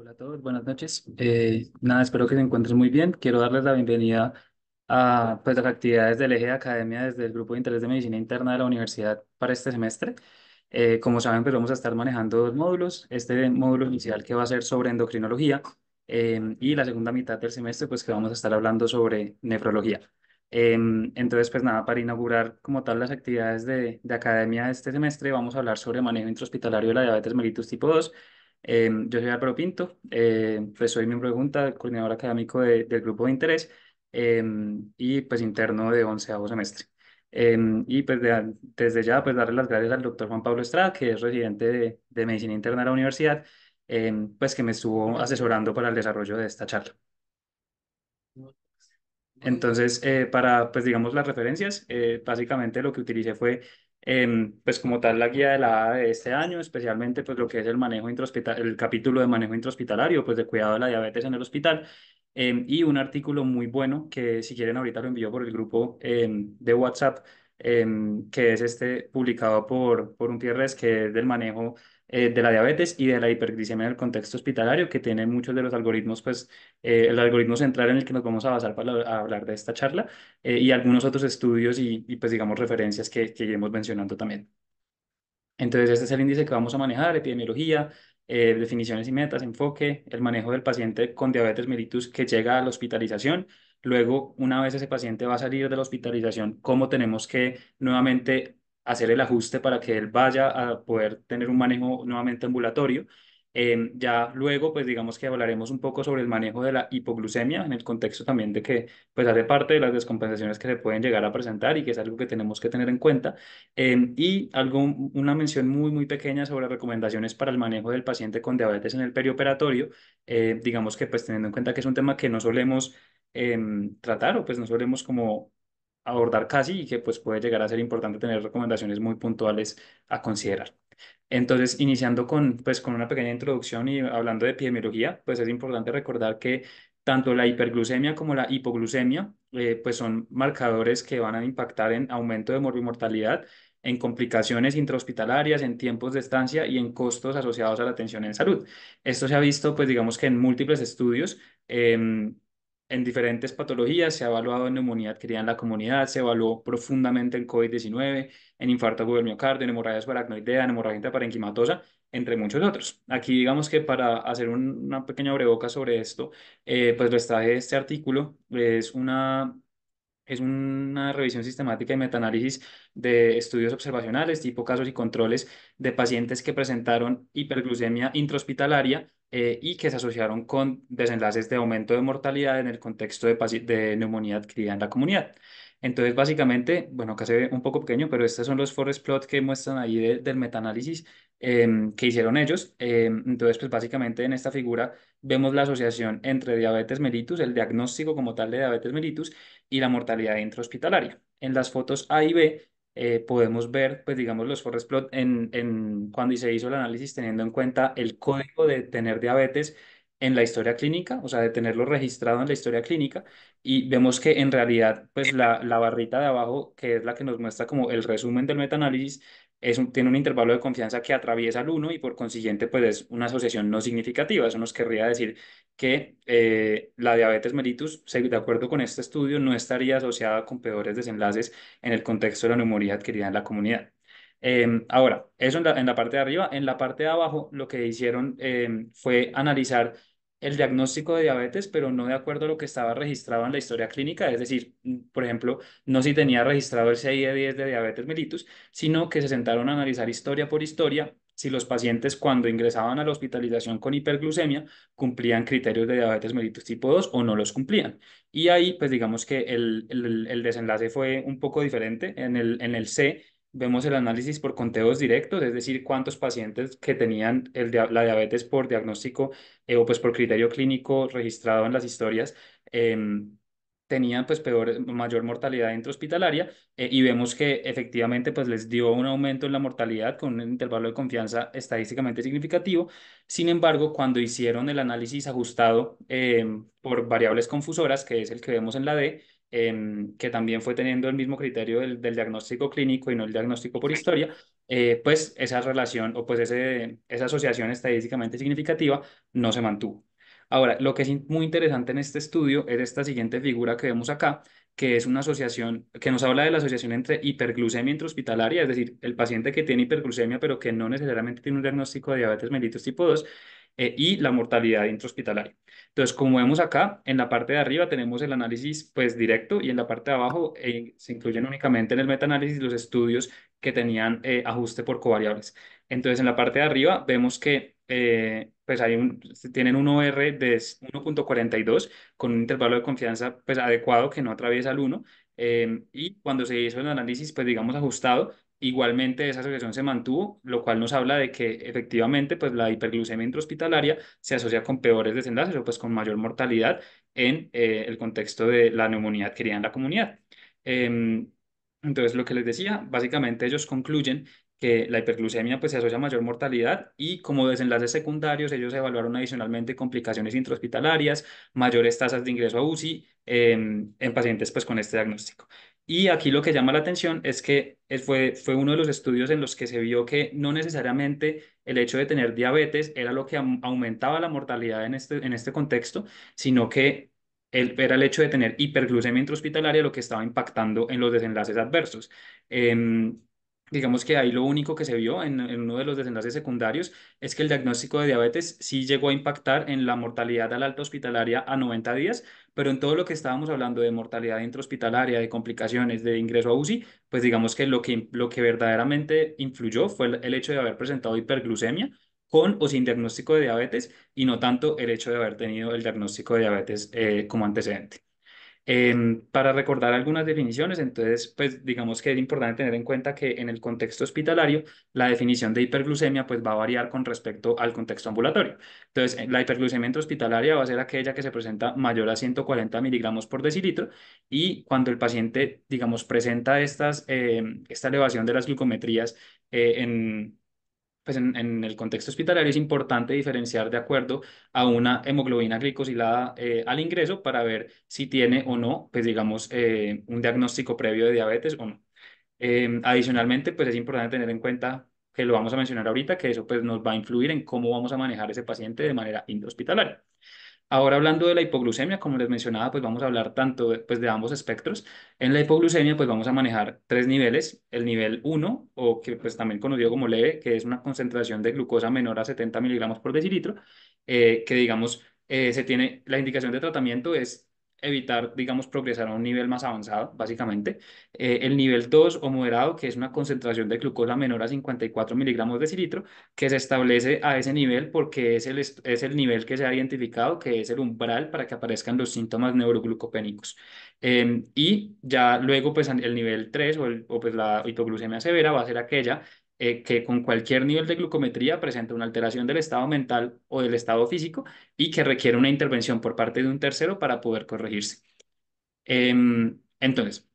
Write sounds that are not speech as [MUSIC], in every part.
Hola a todos, buenas noches. Eh, nada, espero que se encuentren muy bien. Quiero darles la bienvenida a pues, las actividades del eje de academia desde el Grupo de Interés de Medicina Interna de la Universidad para este semestre. Eh, como saben, pues vamos a estar manejando dos módulos. Este módulo inicial que va a ser sobre endocrinología eh, y la segunda mitad del semestre, pues que vamos a estar hablando sobre nefrología. entonces, pues nada, para inaugurar como tal las actividades de, de academia de este semestre, vamos a hablar sobre manejo intrahospitalario de la diabetes mellitus tipo 2 Em, yo soy Álvaro Pinto, em, pues soy miembro de Junta, coordinador académico del grupo de interés em, y pues interno de onceavo semestre. y pues desde ya pues darle las gracias al doctor Juan Pablo Estrada, que es residente de, de Medicina Interna de la universidad, pues que me estuvo asesorando para el desarrollo de esta charla. Entonces, eh, para, pues digamos, las referencias, eh, básicamente lo que utilicé fue Em, pues como tal la guía de la de este año, especialmente pues lo que es el manejo el capítulo de manejo intrahospitalario, pues de cuidado de la diabetes en el hospital, em, y un artículo muy bueno que si quieren ahorita lo envío por el grupo em, de WhatsApp, que es este publicado por, por un Pierres, que es del manejo eh, de la diabetes y de la hiperglicemia en el contexto hospitalario, que tiene muchos de los algoritmos, pues eh, el algoritmo central en el que nos vamos a basar para hablar de esta charla eh, y algunos otros estudios y, pues digamos referencias que, que iremos mencionando también. Entonces, este es el índice que vamos a manejar, epidemiología, definiciones y metas, enfoque, el manejo del paciente con diabetes mellitus que llega a la hospitalización. Luego, una vez ese paciente va a salir de la hospitalización, cómo tenemos que nuevamente hacer el ajuste para que él vaya a poder tener un manejo nuevamente ambulatorio. Em, ya luego, pues digamos que hablaremos un poco sobre el manejo de la hipoglucemia en el contexto también de que pues hace parte de las descompensaciones que se pueden llegar a presentar y que es algo que tenemos que tener en cuenta. Em, y algo, una mención muy, muy pequeña sobre recomendaciones para el manejo del paciente con diabetes en el perioperatorio. Eh, digamos que pues teniendo en cuenta que es un tema que no solemos em, tratar o pues no solemos como abordar casi y que pues puede llegar a ser importante tener recomendaciones muy puntuales a considerar. Entonces, iniciando con, pues, con una pequeña introducción y hablando de epidemiología, pues es importante recordar que tanto la hiperglucemia como la hipoglucemia eh, pues son marcadores que van a impactar en aumento de morbimortalidad, en complicaciones intrahospitalarias, en tiempos de estancia y en costos asociados a la atención en salud. Esto se ha visto, pues digamos que en múltiples estudios, eh, en diferentes patologías, se ha evaluado en neumonía adquirida en la comunidad, se evaluó profundamente en COVID-19, en infarto agudo del miocardio, en hemorragia subaracnoidea, en hemorragia parenquimatosa entre muchos otros. Aquí digamos que para hacer una pequeña breboca sobre esto, eh, pues les traje este artículo, es una es una revisión sistemática y metaanálisis de estudios observacionales tipo casos y controles de pacientes que presentaron hiperglucemia intrahospitalaria eh, y que se asociaron con desenlaces de aumento de mortalidad en el contexto de, de neumonía adquirida en la comunidad. Entonces, básicamente, bueno, acá se ve un poco pequeño, pero estos son los forest plots que muestran ahí del metaanálisis em, que hicieron ellos. Em, entonces, pues básicamente en esta figura vemos la asociación entre diabetes mellitus, el diagnóstico como tal de diabetes mellitus y la mortalidad intrahospitalaria. En las fotos A y B eh, podemos ver, pues digamos, los forest plot en, en, cuando se hizo el análisis teniendo en cuenta el código de tener diabetes en la historia clínica, o sea, de tenerlo registrado en la historia clínica, y vemos que en realidad, pues la, la barrita de abajo, que es la que nos muestra como el resumen del metaanálisis, es un, tiene un intervalo de confianza que atraviesa el 1 y por consiguiente pues es una asociación no significativa. Eso nos querría decir que eh, la diabetes mellitus, de acuerdo con este estudio, no estaría asociada con peores desenlaces en el contexto de la neumonía adquirida en la comunidad. Em, ahora, eso en la, parte de arriba. En la parte de abajo lo que hicieron em, fue analizar el diagnóstico de diabetes, pero no de acuerdo a lo que estaba registrado en la historia clínica, es decir, mm, por ejemplo, no si tenía registrado el CIE-10 de diabetes mellitus, sino que se sentaron a analizar historia por historia si los pacientes cuando ingresaban a la hospitalización con hiperglucemia cumplían criterios de diabetes mellitus tipo 2 o no los cumplían. Y ahí, pues digamos que el, desenlace fue un poco diferente. En el, en el C vemos el análisis por conteos directos, es decir, cuántos pacientes que tenían el, la diabetes por diagnóstico eh, o pues por criterio clínico registrado en las historias. Em, tenían pues peor, mayor mortalidad intrahospitalaria hospitalaria eh, y vemos que efectivamente pues les dio un aumento en la mortalidad con un intervalo de confianza estadísticamente significativo. Sin embargo, cuando hicieron el análisis ajustado em, por variables confusoras, que es el que vemos en la D, Em, que también fue teniendo el mismo criterio del, diagnóstico clínico y no el diagnóstico por historia, eh, pues esa relación o pues esa asociación estadísticamente significativa no se mantuvo. Ahora, lo que es muy interesante en este estudio es esta siguiente figura que vemos acá, que es una asociación, que nos habla de la asociación entre hiperglucemia intrahospitalaria, es decir, el paciente que tiene hiperglucemia pero que no necesariamente tiene un diagnóstico de diabetes mellitus tipo 2, eh, y la mortalidad intrahospitalaria. Entonces, como vemos acá, en la parte de arriba tenemos el análisis pues directo y en la parte de abajo eh, se incluyen únicamente en el metaanálisis los estudios que tenían eh, ajuste por covariables. Entonces, en la parte de arriba vemos que pues tienen un OR de 1.42 con un intervalo de confianza pues adecuado que no atraviesa el 1 y cuando se hizo el análisis pues digamos ajustado Igualmente, esa asociación se mantuvo, lo cual nos habla de que efectivamente pues, la hiperglucemia intrahospitalaria se asocia con peores desenlaces o pues, con mayor mortalidad en eh, el contexto de la neumonía adquirida en la comunidad. Em, entonces, lo que les decía, básicamente ellos concluyen que la hiperglucemia pues, se asocia a mayor mortalidad y como desenlaces secundarios ellos evaluaron adicionalmente complicaciones intrahospitalarias, mayores tasas de ingreso a UCI em, en pacientes pues, con este diagnóstico. Y aquí lo que llama la atención es que fue, fue uno de los estudios en los que se vio que no necesariamente el hecho de tener diabetes era lo que aumentaba la mortalidad en este, en este contexto, sino que era el hecho de tener hiperglucemia intrahospitalaria lo que estaba impactando en los desenlaces adversos. Em, digamos que ahí lo único que se vio en, uno de los desenlaces secundarios es que el diagnóstico de diabetes sí llegó a impactar en la mortalidad al alta hospitalaria a 90 días, pero en todo lo que estábamos hablando de mortalidad intrahospitalaria, de complicaciones, de ingreso a UCI, pues digamos que lo que, lo que verdaderamente influyó fue el, hecho de haber presentado hiperglucemia con o sin diagnóstico de diabetes y no tanto el hecho de haber tenido el diagnóstico de diabetes eh, como antecedente para recordar algunas definiciones, entonces, pues digamos que es importante tener en cuenta que en el contexto hospitalario, la definición de hiperglucemia pues va a variar con respecto al contexto ambulatorio. Entonces, eh, la hiperglucemia hospitalaria va a ser aquella que se presenta mayor a 140 miligramos por decilitro y cuando el paciente, digamos, presenta estas, eh, esta elevación de las glucometrías eh, en pues en, el contexto hospitalario es importante diferenciar de acuerdo a una hemoglobina glicosilada eh, al ingreso para ver si tiene o no, pues digamos, eh, un diagnóstico previo de diabetes o no. Em, adicionalmente, pues es importante tener en cuenta que lo vamos a mencionar ahorita, que eso pues nos va a influir en cómo vamos a manejar ese paciente de manera hospitalaria. Ahora hablando de la hipoglucemia, como les mencionaba, pues vamos a hablar tanto pues, de ambos espectros. En la hipoglucemia, pues vamos a manejar tres niveles. El nivel 1, o que pues también conocido como leve, que es una concentración de glucosa menor a 70 miligramos por decilitro, eh, que digamos, eh, se tiene, la indicación de tratamiento es evitar, digamos, progresar a un nivel más avanzado, básicamente. Eh, el nivel 2 o moderado, que es una concentración de glucosa menor a 54 miligramos de cilitro, que se establece a ese nivel porque es el, es el nivel que se ha identificado, que es el umbral para que aparezcan los síntomas neuroglucopénicos. Em, y ya luego, pues, el nivel 3 o, o pues, la hipoglucemia severa va a ser aquella eh, que con cualquier nivel de glucometría presenta una alteración del estado mental o del estado físico y que requiere una intervención por parte de un tercero para poder corregirse. Em, entonces,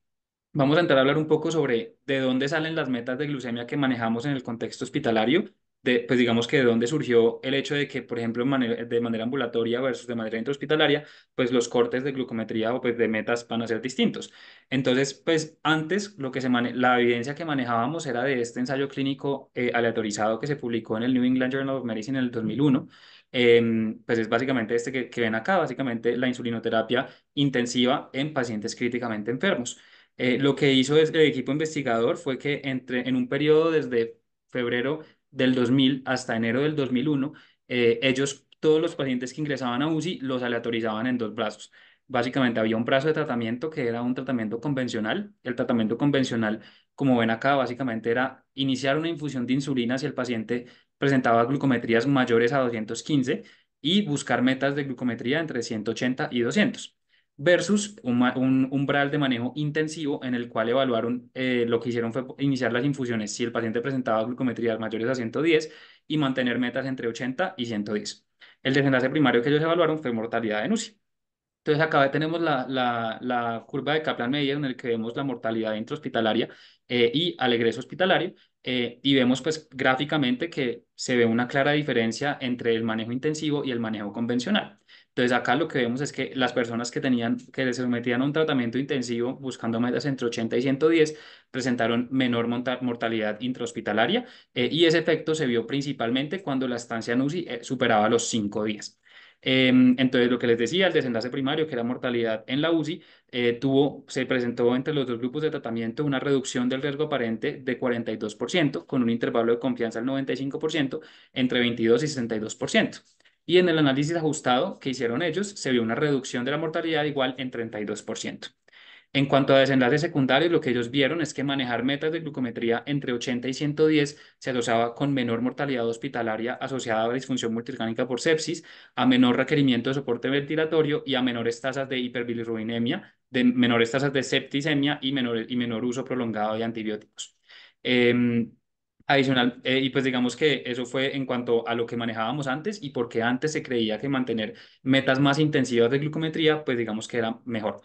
vamos a entrar a hablar un poco sobre de dónde salen las metas de glucemia que manejamos en el contexto hospitalario de, pues digamos que de dónde surgió el hecho de que, por ejemplo, de manera ambulatoria versus de manera intrahospitalaria, pues los cortes de glucometría o pues de metas van a ser distintos. Entonces, pues antes lo que se la evidencia que manejábamos era de este ensayo clínico eh, aleatorizado que se publicó en el New England Journal of Medicine en el 2001, em, pues es básicamente este que, que ven acá, básicamente la insulinoterapia intensiva en pacientes críticamente enfermos. Eh, lo que hizo el equipo investigador fue que entre, en un periodo desde febrero del 2000 hasta enero del 2001, eh, ellos, todos los pacientes que ingresaban a UCI, los aleatorizaban en dos brazos. Básicamente había un brazo de tratamiento que era un tratamiento convencional. El tratamiento convencional, como ven acá, básicamente era iniciar una infusión de insulina si el paciente presentaba glucometrías mayores a 215 y buscar metas de glucometría entre 180 y 200 versus un, un, umbral de manejo intensivo en el cual evaluaron, eh, lo que hicieron fue iniciar las infusiones si el paciente presentaba glucometrías mayores a 110 y mantener metas entre 80 y 110. El desenlace primario que ellos evaluaron fue mortalidad en UCI. Entonces acá tenemos la, curva de Kaplan-Meier en el que vemos la mortalidad intrahospitalaria eh, y al egreso hospitalario eh, y vemos pues gráficamente que se ve una clara diferencia entre el manejo intensivo y el manejo convencional. Entonces acá lo que vemos es que las personas que tenían, que se sometían a un tratamiento intensivo buscando metas entre 80 y 110 presentaron menor mortalidad intrahospitalaria eh, y ese efecto se vio principalmente cuando la estancia en UCI eh, superaba los cinco días. Em, entonces, lo que les decía, el desenlace primario, que era mortalidad en la UCI, eh, tuvo, se presentó entre los dos grupos de tratamiento una reducción del riesgo aparente de 42%, con un intervalo de confianza del 95%, entre 22 y 62%. Y en el análisis ajustado que hicieron ellos, se vio una reducción de la mortalidad igual en 32%. En cuanto a desenlaces secundarios, lo que ellos vieron es que manejar metas de glucometría entre 80 y 110 se asociaba con menor mortalidad hospitalaria asociada a la disfunción multiorgánica por sepsis, a menor requerimiento de soporte ventilatorio y a menores tasas de hiperbilirrubinemia, de menores tasas de septicemia y menor, y menor uso prolongado de antibióticos. Em, Adicional, eh, y pues digamos que eso fue en cuanto a lo que manejábamos antes y porque antes se creía que mantener metas más intensivas de glucometría, pues digamos que era mejor.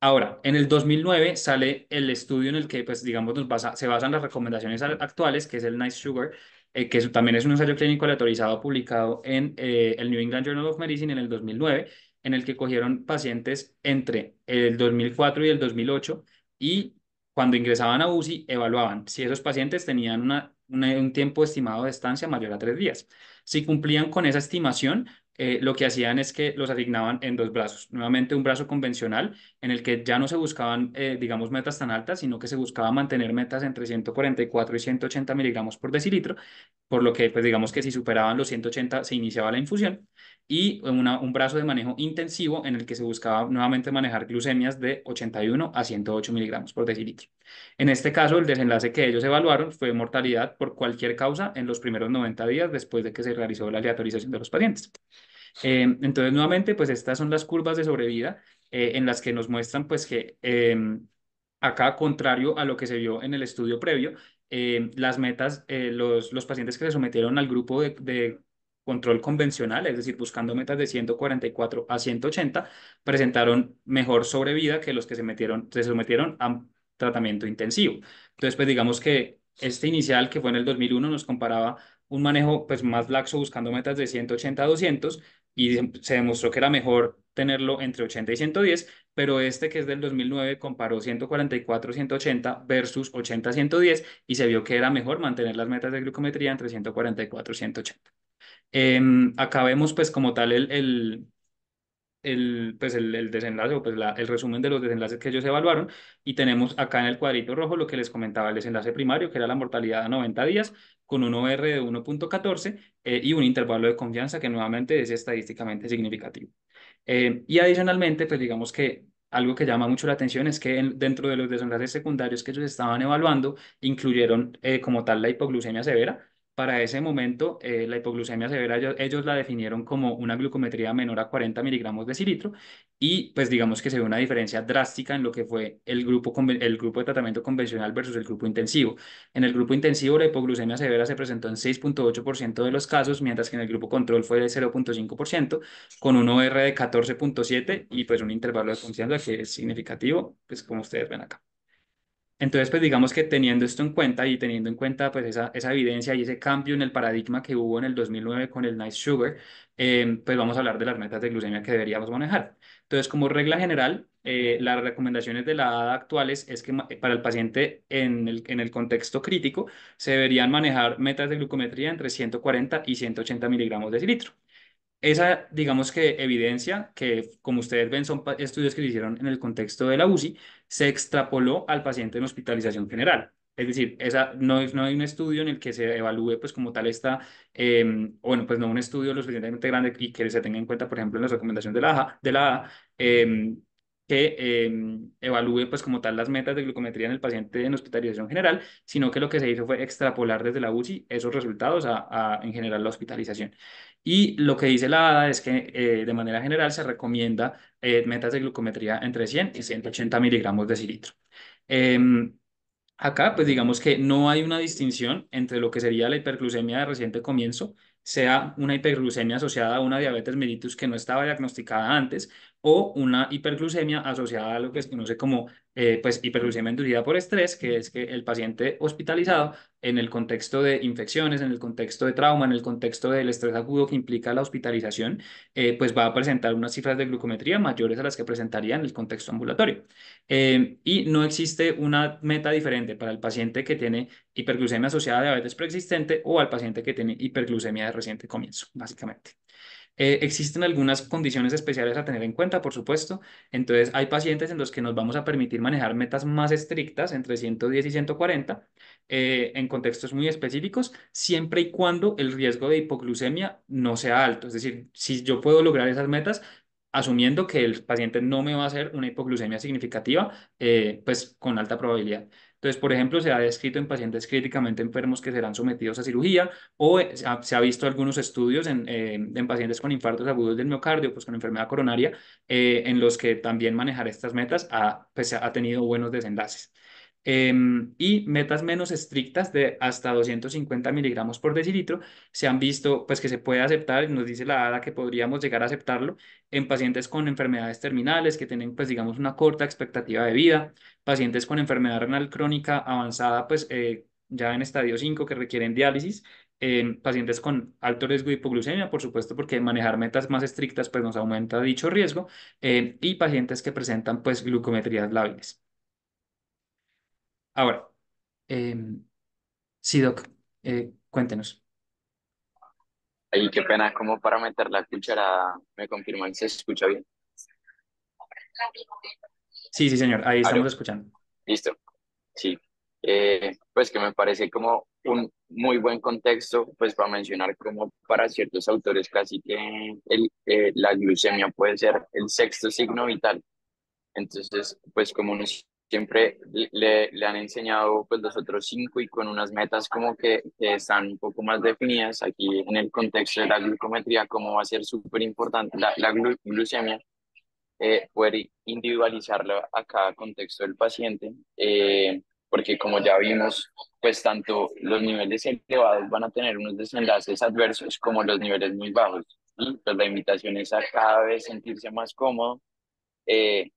Ahora, en el 2009 sale el estudio en el que, pues digamos, nos se basan las recomendaciones actuales, que es el Nice Sugar, eh, que también es un ensayo clínico aleatorizado publicado en eh, el New England Journal of Medicine en el 2009, en el que cogieron pacientes entre el 2004 y el 2008 y cuando ingresaban a UCI, evaluaban si esos pacientes tenían un tiempo estimado de estancia mayor a tres días. Si cumplían con esa estimación, eh, lo que hacían es que los asignaban en dos brazos. Nuevamente un brazo convencional en el que ya no se buscaban, eh, digamos, metas tan altas, sino que se buscaba mantener metas entre 144 y 180 miligramos por decilitro, por lo que, pues digamos que si superaban los 180 se iniciaba la infusión y un brazo de manejo intensivo en el que se buscaba nuevamente manejar glucemias de 81 a 108 miligramos por decilitro. En este caso, el desenlace que ellos evaluaron fue mortalidad por cualquier causa en los primeros 90 días después de que se realizó la aleatorización de los pacientes. Eh, entonces, nuevamente, pues estas son las curvas de sobrevida eh, en las que nos muestran pues que em, acá, contrario a lo que se vio en el estudio previo, eh, las metas, los, los pacientes que se sometieron al grupo de, de control convencional, es decir, buscando metas de 144 a 180, presentaron mejor sobrevida que los que se, metieron, se sometieron a tratamiento intensivo. Entonces, pues digamos que este inicial que fue en el 2001 nos comparaba un manejo pues más laxo buscando metas de 180 a 200 y se demostró que era mejor tenerlo entre 80 y 110, pero este que es del 2009 comparó 144 180 versus 80 110 y se vio que era mejor mantener las metas de glucometría entre 144 180. Em, acá vemos pues como tal el, el, pues el, desenlace o pues el resumen de los desenlaces que ellos evaluaron y tenemos acá en el cuadrito rojo lo que les comentaba el desenlace primario que era la mortalidad a 90 días con un OR de 1.14 eh, y un intervalo de confianza que nuevamente es estadísticamente significativo. Eh, y adicionalmente pues digamos que algo que llama mucho la atención es que dentro de los desenlaces secundarios que ellos estaban evaluando incluyeron eh, como tal la hipoglucemia severa para ese momento, eh, la hipoglucemia severa ellos, la definieron como una glucometría menor a 40 miligramos de cilitro y pues digamos que se ve una diferencia drástica en lo que fue el grupo, el grupo de tratamiento convencional versus el grupo intensivo. En el grupo intensivo la hipoglucemia severa se presentó en 6.8% de los casos, mientras que en el grupo control fue de 0.5%, con un OR de 14.7 y pues un intervalo de confianza que es significativo, pues como ustedes ven acá. Entonces, pues digamos que teniendo esto en cuenta y teniendo en cuenta pues esa, evidencia y ese cambio en el paradigma que hubo en el 2009 con el Nice Sugar, em, pues vamos a hablar de las metas de glucemia que deberíamos manejar. Entonces, como regla general, eh, las recomendaciones de la ADA actuales es que eh, para el paciente en el, en el contexto crítico se deberían manejar metas de glucometría entre 140 y 180 miligramos de cilitro esa, digamos que evidencia, que como ustedes ven son estudios que se hicieron en el contexto de la UCI, se extrapoló al paciente en hospitalización general. Es decir, esa, no, no hay un estudio en el que se evalúe pues como tal esta, em, bueno, pues no un estudio lo suficientemente grande y que se tenga en cuenta, por ejemplo, en las recomendaciones de la de la, em, que em, evalúe pues como tal las metas de glucometría en el paciente en hospitalización general, sino que lo que se hizo fue extrapolar desde la UCI esos resultados a, en general la hospitalización. Y lo que dice la ADA es que eh, de manera general se recomienda eh, metas de glucometría entre 100 y 180 miligramos de cilitro. Em, acá pues digamos que no hay una distinción entre lo que sería la hiperglucemia de reciente comienzo sea una hiperglucemia asociada a una diabetes mellitus que no estaba diagnosticada antes o una hiperglucemia asociada a lo que se conoce como eh, pues, hiperglucemia inducida por estrés, que es que el paciente hospitalizado en el contexto de infecciones, en el contexto de trauma, en el contexto del estrés agudo que implica la hospitalización, eh, pues va a presentar unas cifras de glucometría mayores a las que presentaría en el contexto ambulatorio. Em, y no existe una meta diferente para el paciente que tiene hiperglucemia asociada a diabetes preexistente o al paciente que tiene hiperglucemia de reciente comienzo, básicamente. Eh, existen algunas condiciones especiales a tener en cuenta, por supuesto. Entonces, hay pacientes en los que nos vamos a permitir manejar metas más estrictas, entre 110 y 140, eh, en contextos muy específicos, siempre y cuando el riesgo de hipoglucemia no sea alto. Es decir, si yo puedo lograr esas metas, asumiendo que el paciente no me va a hacer una hipoglucemia significativa, eh, pues con alta probabilidad. Entonces, por ejemplo, se ha descrito en pacientes críticamente enfermos que serán sometidos a cirugía o eh, se ha visto algunos estudios eh, en, pacientes con infartos agudos del miocardio, pues con enfermedad coronaria, eh, en los que también manejar estas metas ha, pues, ha tenido buenos desenlaces. Em, y metas menos estrictas de hasta 250 miligramos por decilitro se han visto pues que se puede aceptar y nos dice la ADA que podríamos llegar a aceptarlo en pacientes con enfermedades terminales que tienen pues digamos una corta expectativa de vida, pacientes con enfermedad renal crónica avanzada pues eh, ya en estadio 5 que requieren diálisis, en pacientes con alto riesgo de hipoglucemia, por supuesto, porque manejar metas más estrictas pues, nos aumenta dicho riesgo, eh, y pacientes que presentan pues, glucometrías lábiles. Ahora, eh, sí, Doc, eh, cuéntenos. Ay, qué pena, como para meter la cuchara, me confirman, ¿se escucha bien? Sí, sí, señor, ahí estamos escuchando. Listo, sí. Eh, pues que me parece como un muy buen contexto, pues para mencionar como para ciertos autores casi que el, eh, la glucemia puede ser el sexto signo vital. Entonces, pues como un siempre le, le, han enseñado pues los otros cinco y con unas metas como que, están un poco más definidas aquí en el contexto de la glucometría, como va a ser súper importante la, la glucemia, eh, poder individualizarla a cada contexto del paciente, eh, porque como ya vimos, pues tanto los niveles elevados van a tener unos desenlaces adversos como los niveles muy bajos. y Pues la invitación es a cada vez sentirse más cómodo. Eh,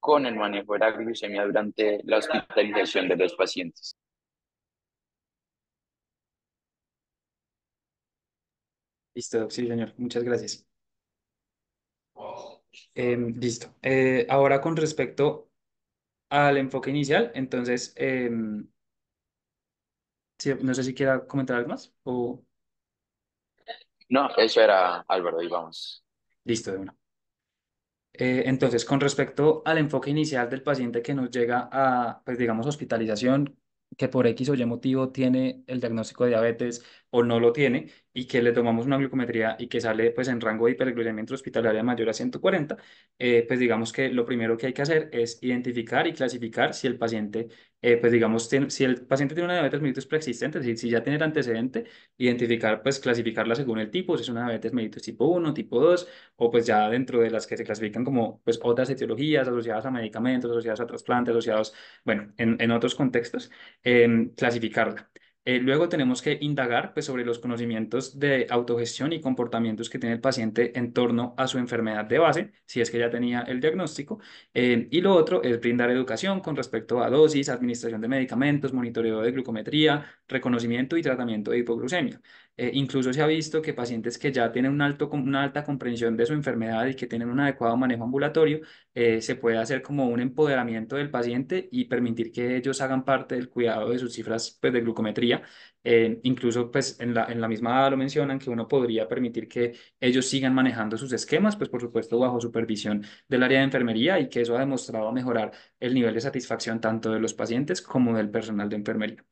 con el manejo de la glucemia durante la hospitalización de los pacientes. Listo, sí, señor. Muchas gracias. Em, listo. Eh, ahora con respecto al enfoque inicial, entonces, em, no sé si quiera comentar algo más o... No, eso era Álvaro, y vamos. Listo, de una. Eh, entonces, con respecto al enfoque inicial del paciente que nos llega a, pues digamos, hospitalización, que por X o Y motivo tiene el diagnóstico de diabetes o no lo tiene y que le tomamos una glucometría y que sale pues en rango de hiperglucemia hospitalaria mayor a 140, eh, pues digamos que lo primero que hay que hacer es identificar y clasificar si el paciente eh, pues digamos, si el paciente tiene una diabetes mellitus preexistente, si, si ya tiene el antecedente, identificar, pues clasificarla según el tipo, si es una diabetes mellitus tipo 1, tipo 2, o pues ya dentro de las que se clasifican como pues otras etiologías asociadas a medicamentos, asociadas a trasplantes, asociados, bueno, en, en otros contextos, em, clasificarla. Eh, luego tenemos que indagar pues, sobre los conocimientos de autogestión y comportamientos que tiene el paciente en torno a su enfermedad de base, si es que ya tenía el diagnóstico. Eh, y lo otro es brindar educación con respecto a dosis, administración de medicamentos, monitoreo de glucometría, reconocimiento y tratamiento de hipoglucemia. Eh, incluso se ha visto que pacientes que ya tienen una alta comprensión de su enfermedad y que tienen un adecuado manejo ambulatorio, eh, se puede hacer como un empoderamiento del paciente y permitir que ellos hagan parte del cuidado de sus cifras pues, de glucometría. Eh, incluso pues, en, la, en la misma lo mencionan que uno podría permitir que ellos sigan manejando sus esquemas, pues por supuesto bajo supervisión del área de enfermería y que eso ha demostrado mejorar el nivel de satisfacción tanto de los pacientes como del personal de enfermería.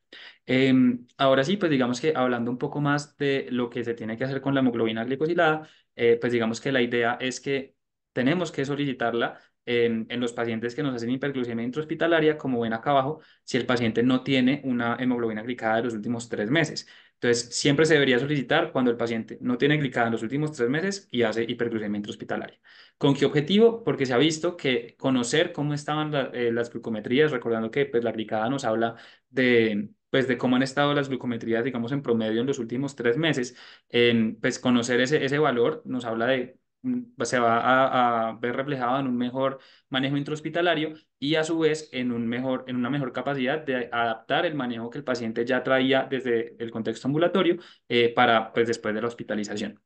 Em, ahora sí, pues digamos que hablando un poco más de lo que se tiene que hacer con la hemoglobina glicosilada, eh, pues digamos que la idea es que tenemos que solicitarla en, los pacientes que nos hacen hiperglucemia intrahospitalaria, como ven acá abajo, si el paciente no tiene una hemoglobina glicada de los últimos tres meses. Entonces, siempre se debería solicitar cuando el paciente no tiene glicada en los últimos tres meses y hace hiperglucemia intrahospitalaria. ¿Con qué objetivo? Porque se ha visto que conocer cómo estaban eh, las glucometrías, recordando que pues, la glicada nos habla de, pues de cómo han estado las glucometrías, digamos, en promedio en los últimos tres meses, en pues conocer ese, ese valor nos habla de mm, pues, se va a, ver reflejado en un mejor manejo intrahospitalario y a su vez en, un mejor, en una mejor capacidad de adaptar el manejo que el paciente ya traía desde el contexto ambulatorio eh, para pues, después de la hospitalización.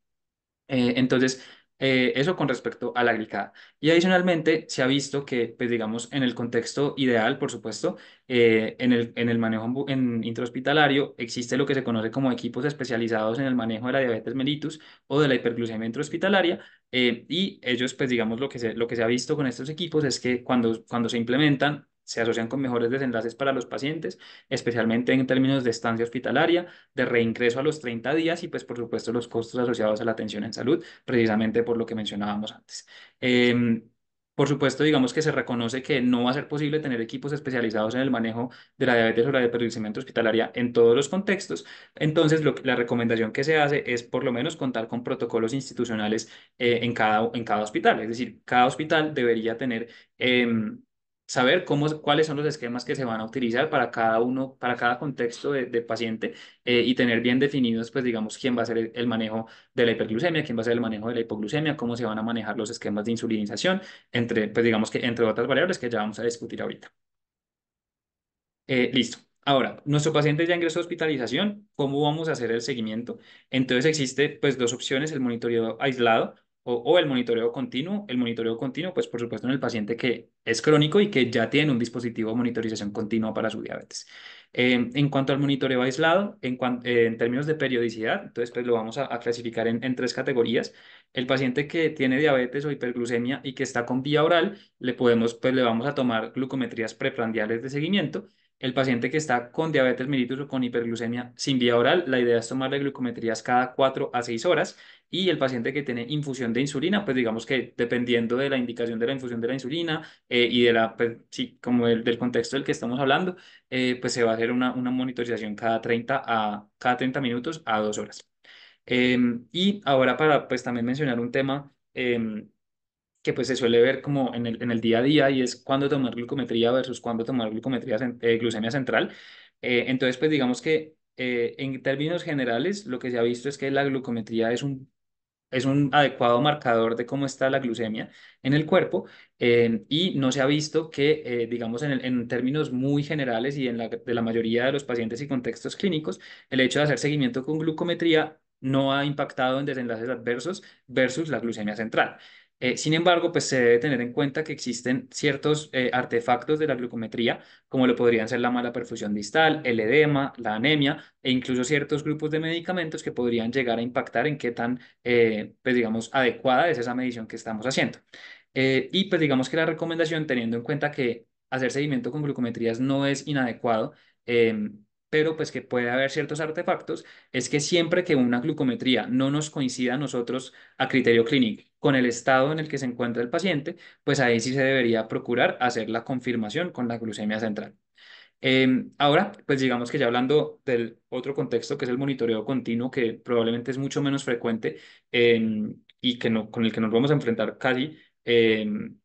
Eh, entonces, eh, eso con respecto a la glicada. Y adicionalmente se ha visto que, pues digamos, en el contexto ideal, por supuesto, eh, en, el, en el manejo en intrahospitalario existe lo que se conoce como equipos especializados en el manejo de la diabetes mellitus o de la hiperglucemia intrahospitalaria. Eh, y ellos, pues digamos, lo que, se, lo que se ha visto con estos equipos es que cuando, cuando se implementan se asocian con mejores desenlaces para los pacientes, especialmente en términos de estancia hospitalaria, de reingreso a los 30 días y pues por supuesto los costos asociados a la atención en salud, precisamente por lo que mencionábamos antes. Em, por supuesto, digamos que se reconoce que no va a ser posible tener equipos especializados en el manejo de la diabetes o la hiperglicemia hospitalaria en todos los contextos. Entonces, la recomendación que se hace es por lo menos contar con protocolos institucionales eh, en, cada, hospital. Es decir, cada hospital debería tener... Em, saber cómo, cuáles son los esquemas que se van a utilizar para cada uno, para cada contexto de, paciente eh, y tener bien definidos, pues digamos, quién va a ser el, manejo de la hiperglucemia, quién va a ser el manejo de la hipoglucemia, cómo se van a manejar los esquemas de insulinización, entre, pues digamos que entre otras variables que ya vamos a discutir ahorita. Eh, listo. Ahora, nuestro paciente ya ingresó a hospitalización, ¿cómo vamos a hacer el seguimiento? Entonces existe pues dos opciones, el monitoreo aislado o, el monitoreo continuo. El monitoreo continuo, pues por supuesto en el paciente que es crónico y que ya tiene un dispositivo de monitorización continua para su diabetes. Eh, en cuanto al monitoreo aislado, eh, en, términos de periodicidad, entonces pues lo vamos a, clasificar en, en, tres categorías. El paciente que tiene diabetes o hiperglucemia y que está con vía oral, le podemos, pues le vamos a tomar glucometrías preprandiales de seguimiento el paciente que está con diabetes mellitus o con hiperglucemia sin vía oral, la idea es tomarle glucometrías cada 4 a 6 horas y el paciente que tiene infusión de insulina, pues digamos que dependiendo de la indicación de la infusión de la insulina eh, y de la, pues como del contexto del que estamos hablando, eh, pues se va a hacer una, una monitorización cada 30, a, cada 30 minutos a 2 horas. Em, y ahora para pues también mencionar un tema eh, que pues se suele ver como en el, en el día a día y es cuándo tomar glucometría versus cuándo tomar glucometría, eh, glucemia central. Eh, entonces, pues digamos que eh, en términos generales, lo que se ha visto es que la glucometría es un, es un adecuado marcador de cómo está la glucemia en el cuerpo y no se ha visto que, digamos, en, en, términos muy generales y en la, de la mayoría de los pacientes y contextos clínicos, el hecho de hacer seguimiento con glucometría no ha impactado en desenlaces adversos versus la glucemia central. Eh, sin embargo, pues se debe tener en cuenta que existen ciertos eh, artefactos de la glucometría, como lo podrían ser la mala perfusión distal, el edema, la anemia e incluso ciertos grupos de medicamentos que podrían llegar a impactar en qué tan, eh, pues digamos, adecuada es esa medición que estamos haciendo. y pues digamos que la recomendación, teniendo en cuenta que hacer seguimiento con glucometrías no es inadecuado, em, pero pues que puede haber ciertos artefactos, es que siempre que una glucometría no nos coincida a nosotros a criterio clínico con el estado en el que se encuentra el paciente, pues ahí sí se debería procurar hacer la confirmación con la glucemia central. Em, ahora, pues digamos que ya hablando del otro contexto que es el monitoreo continuo, que probablemente es mucho menos frecuente em, y que no, con el que nos vamos a enfrentar casi em,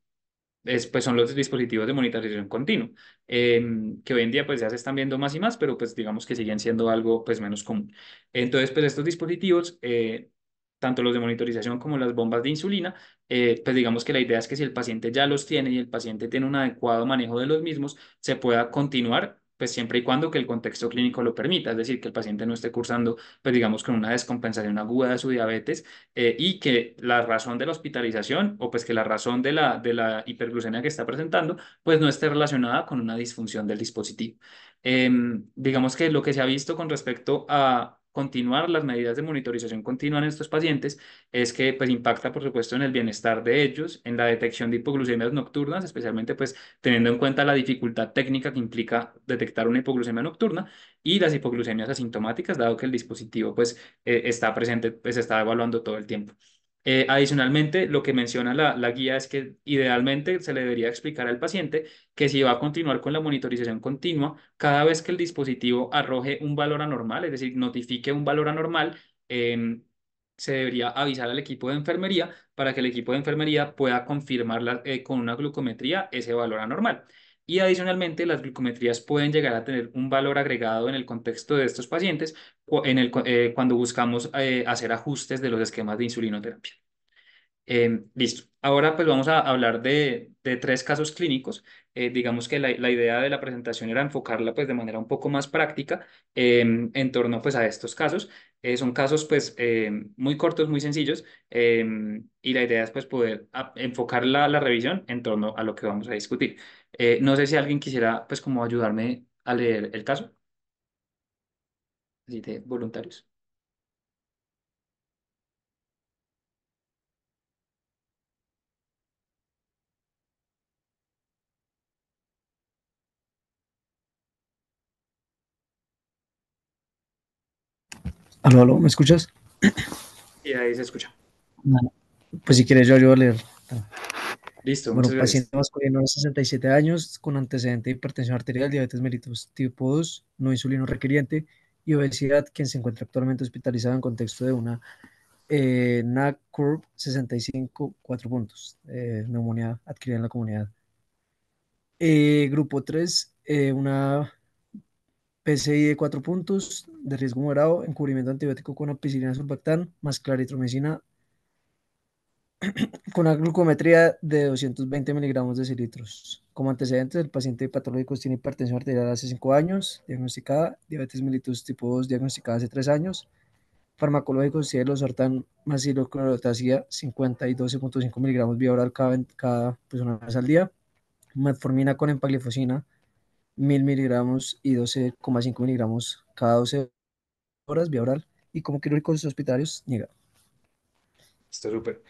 es, pues son los dispositivos de monitorización continuo, em, que hoy en día pues ya se están viendo más y más, pero pues digamos que siguen siendo algo pues menos común. Entonces pues estos dispositivos, eh, tanto los de monitorización como las bombas de insulina, eh, pues digamos que la idea es que si el paciente ya los tiene y el paciente tiene un adecuado manejo de los mismos, se pueda continuar pues siempre y cuando que el contexto clínico lo permita, es decir, que el paciente no esté cursando, pues digamos, con una descompensación aguda de su diabetes eh, y que la razón de la hospitalización o pues que la razón de la, de la hiperglucemia que está presentando, pues no esté relacionada con una disfunción del dispositivo. Em, digamos que lo que se ha visto con respecto a continuar las medidas de monitorización continua en estos pacientes es que pues impacta por supuesto en el bienestar de ellos, en la detección de hipoglucemias nocturnas, especialmente pues teniendo en cuenta la dificultad técnica que implica detectar una hipoglucemia nocturna y las hipoglucemias asintomáticas, dado que el dispositivo pues eh, está presente, pues está evaluando todo el tiempo. Eh, adicionalmente, lo que menciona la, guía es que idealmente se le debería explicar al paciente que si va a continuar con la monitorización continua, cada vez que el dispositivo arroje un valor anormal, es decir, notifique un valor anormal, em, se debería avisar al equipo de enfermería para que el equipo de enfermería pueda confirmar eh, con una glucometría ese valor anormal y adicionalmente las glucometrías pueden llegar a tener un valor agregado en el contexto de estos pacientes en eh, cuando buscamos eh, hacer ajustes de los esquemas de insulinoterapia. Em, listo. Ahora pues vamos a hablar de, de tres casos clínicos. Eh, digamos que la, idea de la presentación era enfocarla pues de manera un poco más práctica em, en torno pues a estos casos. Eh, son casos pues eh, muy cortos, muy sencillos eh, y la idea es pues poder enfocar la, la, revisión en torno a lo que vamos a discutir. no sé si alguien quisiera pues como ayudarme a leer el caso. Así de voluntarios. Aló, aló, ¿me escuchas? Sí, ahí se escucha. pues si quieres yo ayudo a leer. Listo, bueno, paciente masculino de 67 años, con antecedente de hipertensión arterial, diabetes mellitus tipo 2, no insulino requeriente y obesidad, quien se encuentra actualmente hospitalizado en contexto de una eh, 65, 4 puntos, eh, neumonía adquirida en la comunidad. Eh, grupo 3, eh, una PCI de 4 puntos, de riesgo moderado, encubrimiento antibiótico con apicilina sulbactán más claritromicina [CLEARS THROAT] con una glucometría de 220 miligramos de cilitros. Como antecedentes, el paciente patológico tiene hipertensión arterial hace 5 años, diagnosticada, diabetes mellitus tipo 2 diagnosticada hace 3 años, farmacológico cielo sartán más hidroclorotasia 50 y 12.5 miligramos vía oral cada, cada persona al día, metformina con empaglifosina 1000 miligramos y 12,5 miligramos cada 12 horas vía oral y como quirúrgicos hospitalarios, Esto es súper.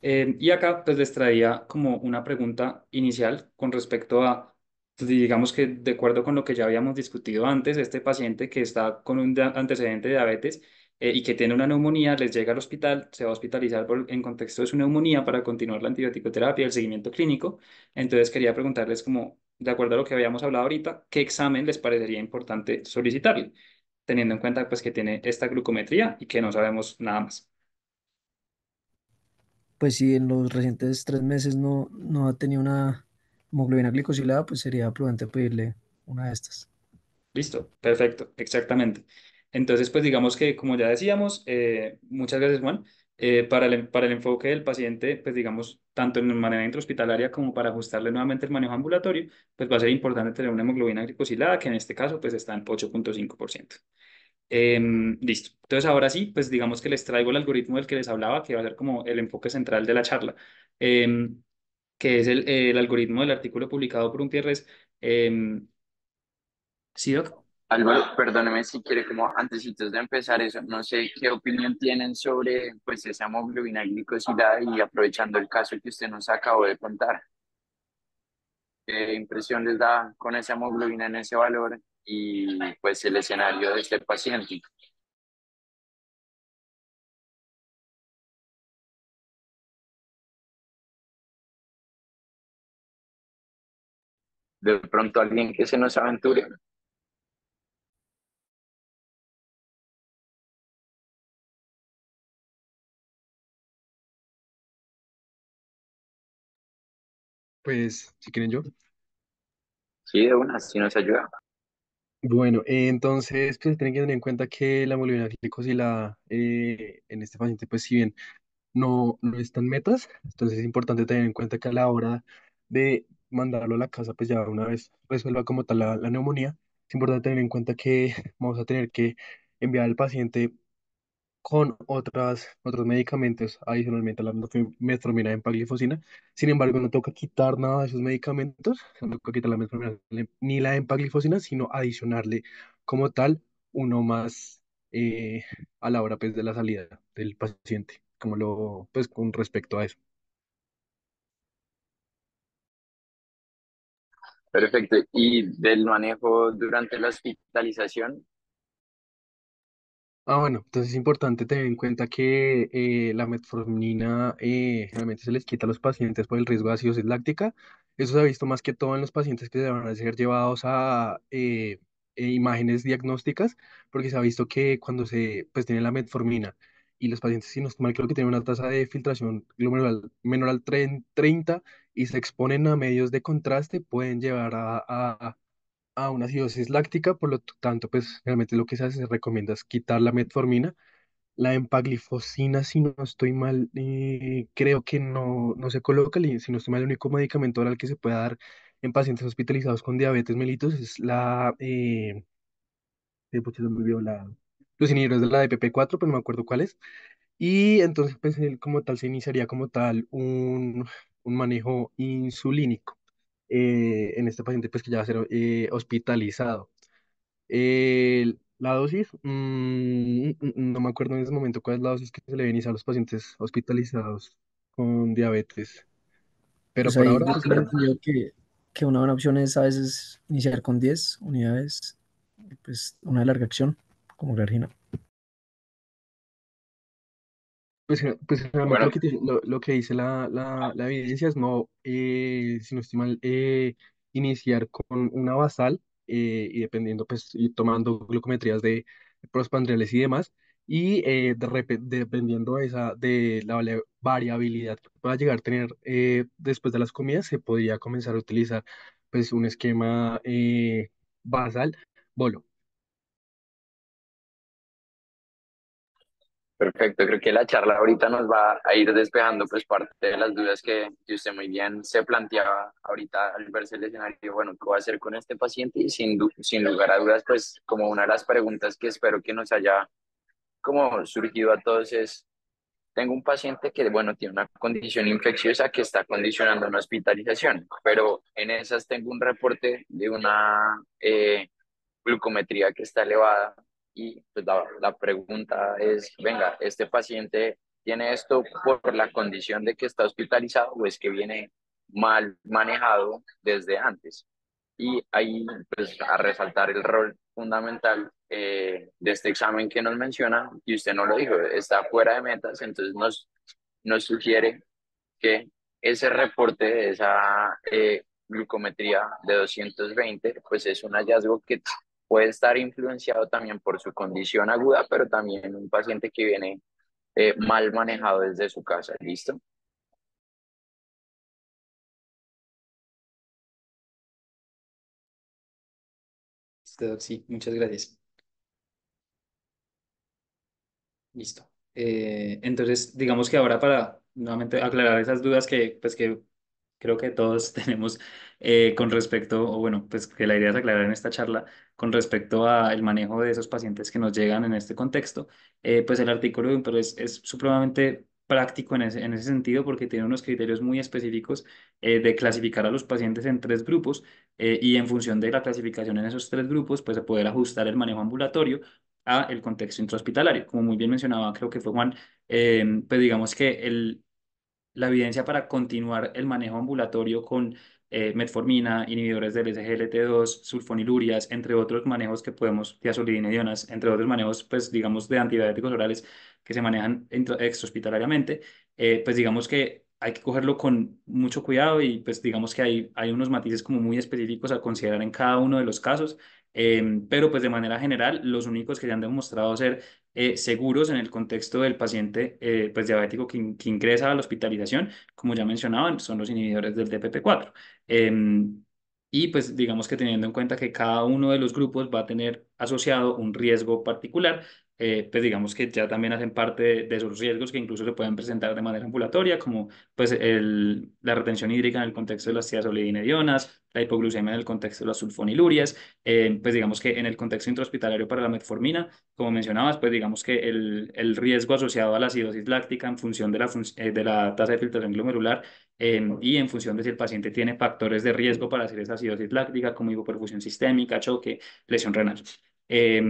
Em, y acá pues les traía como una pregunta inicial con respecto a, pues, digamos que de acuerdo con lo que ya habíamos discutido antes, este paciente que está con un antecedente de diabetes eh, y que tiene una neumonía, les llega al hospital, se va a hospitalizar en contexto de su neumonía para continuar la antibiótico-terapia, el seguimiento clínico. Entonces quería preguntarles como, de acuerdo a lo que habíamos hablado ahorita, ¿qué examen les parecería importante solicitarle? Teniendo en cuenta pues que tiene esta glucometría y que no sabemos nada más. Pues si en los recientes tres meses no, no ha tenido una hemoglobina glicosilada, pues sería prudente pedirle una de estas. Listo, perfecto, exactamente. Entonces, pues digamos que, como ya decíamos, eh, muchas gracias Juan, eh, para, el, para el enfoque del paciente, pues digamos, tanto en manera intrahospitalaria como para ajustarle nuevamente el manejo ambulatorio, pues va a ser importante tener una hemoglobina glicosilada, que en este caso pues está en 8.5%. Em, listo. Entonces, ahora sí, pues digamos que les traigo el algoritmo del que les hablaba, que va a ser como el enfoque central de la charla, em, que es el, algoritmo del artículo publicado por un tierres, em, Álvaro, perdóneme si quiere, como antes de empezar eso, no sé qué opinión tienen sobre pues esa hemoglobina glicosidad y aprovechando el caso que usted nos acabó de contar. ¿Qué impresión les da con esa hemoglobina en ese valor y pues el escenario de este paciente? De pronto alguien que se nos aventure. Pues, si quieren yo. Sí, de una, si nos ayuda. Bueno, entonces, pues tienen que tener en cuenta que la hemoglobina glicosilada eh, en este paciente, pues si bien no, no están metas, entonces es importante tener en cuenta que a la hora de mandarlo a la casa, pues ya una vez resuelva como tal la neumonía, es importante tener en cuenta que [LAUGHS] vamos a tener que enviar al paciente con otras, otros medicamentos adicionalmente a la metformina en Sin embargo, no toca quitar nada de esos medicamentos, no quitar la metformina ni la empaglifosina, sino adicionarle como tal uno más eh, a la hora pues, de la salida del paciente, como lo, pues con respecto a eso. Perfecto. ¿Y del manejo durante la hospitalización? Ah, bueno, entonces es importante tener en cuenta que eh, la metformina eh, generalmente se les quita a los pacientes por el riesgo de acidosis láctica. Eso se ha visto más que todo en los pacientes que se van a ser llevados a eh, e imágenes diagnósticas, porque se ha visto que cuando se pues, tiene la metformina y los pacientes, si creo que tienen una tasa de filtración glomerular menor al 30 y se exponen a medios de contraste, pueden llevar a a una acidosis láctica, por lo tanto, pues realmente lo que se hace, se recomienda es quitar la metformina. La empaglifosina, si no estoy mal, eh, creo que no, no se coloca, si no estoy mal, el único medicamento oral que se puede dar en pacientes hospitalizados con diabetes mellitus es la, eh, eh, pues, me la los inhibidores de la DPP4, pero no me acuerdo cuál es. Y entonces, pues, como tal se iniciaría como tal un, un manejo insulínico. Eh, en este paciente pues que ya va a ser eh, hospitalizado. la dosis, mm, mm, mm, no me acuerdo en ese momento cuál es la dosis que se le inicia a los pacientes hospitalizados con diabetes. Pero pues por ahora... Yo pues creo que, una buena opción es a veces iniciar con 10 unidades, pues una de larga acción, como la argina. Pues, eh, pues lo que, dice la, evidencia es no, eh, si no estoy mal, eh, iniciar con una basal eh, y dependiendo, pues, y tomando glucometrías de prospandriales y demás, y dependiendo de, esa, de la variabilidad que pueda llegar a tener después de las comidas, se podría comenzar a utilizar, pues, un esquema basal bolo. Perfecto, creo que la charla ahorita nos va a ir despejando pues parte de las dudas que, usted muy bien se planteaba ahorita al verse el escenario, bueno, ¿qué voy a hacer con este paciente? Y sin, sin lugar a dudas, pues como una de las preguntas que espero que nos haya como surgido a todos es, tengo un paciente que, bueno, tiene una condición infecciosa que está condicionando una hospitalización, pero en esas tengo un reporte de una eh, glucometría que está elevada, y pues, la, la pregunta es, venga, este paciente tiene esto por la condición de que está hospitalizado o es que viene mal manejado desde antes. Y ahí, pues, a resaltar el rol fundamental eh, de este examen que nos menciona, y usted no lo dijo, está fuera de metas, entonces nos, nos sugiere que ese reporte de esa eh, glucometría de 220, pues es un hallazgo que puede estar influenciado también por su condición aguda, pero también un paciente que viene eh, mal manejado desde su casa. ¿Listo? Sí, muchas gracias. Listo. Eh, entonces, digamos que ahora para nuevamente aclarar esas dudas que, pues, que creo que todos [LAUGHS] tenemos eh, con respecto, o bueno, pues que la idea es aclarar en esta charla, con respecto al manejo de esos pacientes que nos llegan en este contexto, eh, pues el artículo de es, es supremamente práctico en ese, en ese, sentido porque tiene unos criterios muy específicos eh, de clasificar a los pacientes en tres grupos y en función de la clasificación en esos tres grupos, pues poder ajustar el manejo ambulatorio a el contexto intrahospitalario. Como muy bien mencionaba, creo que fue Juan, pues digamos que el, la evidencia para continuar el manejo ambulatorio con eh, metformina, inhibidores del SGLT2, sulfonilurias, entre otros manejos que podemos, diazolinidionas, entre otros manejos, pues digamos, de antibióticos orales que se manejan extrahospitalariamente, eh, pues digamos que hay que cogerlo con mucho cuidado y pues digamos que hay, hay unos matices como muy específicos a considerar en cada uno de los casos Em, pero pues de manera general, los únicos que ya han demostrado ser eh, seguros en el contexto del paciente eh, pues, diabético que, ingresa a la hospitalización, como ya mencionaban, son los inhibidores del DPP-4. Em, y pues digamos que teniendo en cuenta que cada uno de los grupos va a tener asociado un riesgo particular, eh, pues digamos que ya también hacen parte de, esos riesgos que incluso se pueden presentar de manera ambulatoria, como pues el, la retención hídrica en el contexto de las tiazolidinedionas, la hipoglucemia en el contexto de las sulfonilurias, eh, pues digamos que en el contexto intrahospitalario para la metformina, como mencionabas, pues digamos que el, el riesgo asociado a la acidosis láctica en función de la, eh, de la tasa de filtración glomerular em, y en función de si el paciente tiene factores de riesgo para hacer esa acidosis láctica, como hipoperfusión sistémica, choque, lesión renal. Eh,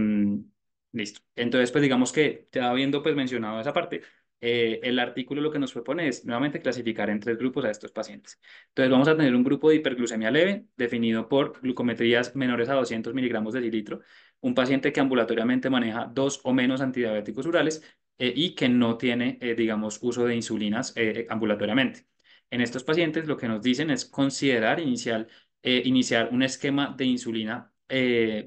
Listo. Entonces, pues digamos que ya habiendo pues mencionado esa parte, eh, el artículo lo que nos propone es nuevamente clasificar en tres grupos a estos pacientes. Entonces vamos a tener un grupo de hiperglucemia leve definido por glucometrías menores a 200 miligramos de un paciente que ambulatoriamente maneja dos o menos antidiabéticos orales eh, y que no tiene, eh, digamos, uso de insulinas ambulatoriamente. En estos pacientes lo que nos dicen es considerar inicial, iniciar un esquema de insulina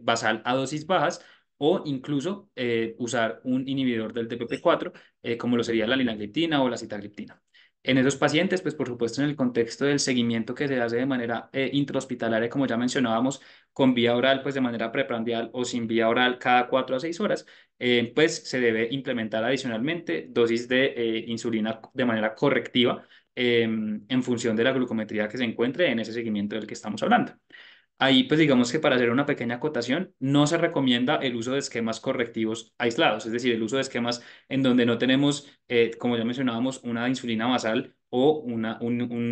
basal a dosis bajas o incluso eh, usar un inhibidor del TPP4, eh, como lo sería la linagliptina o la sitagliptina En esos pacientes, pues por supuesto en el contexto del seguimiento que se hace de manera eh, intrahospitalaria, como ya mencionábamos, con vía oral, pues de manera preprandial o sin vía oral cada 4 a 6 horas, eh, pues se debe implementar adicionalmente dosis de insulina de manera correctiva em, en función de la glucometría que se encuentre en ese seguimiento del que estamos hablando. Ahí, pues digamos que para hacer una pequeña acotación, no se recomienda el uso de esquemas correctivos aislados, es decir, el uso de esquemas en donde no tenemos, eh, como ya mencionábamos, una insulina basal o un,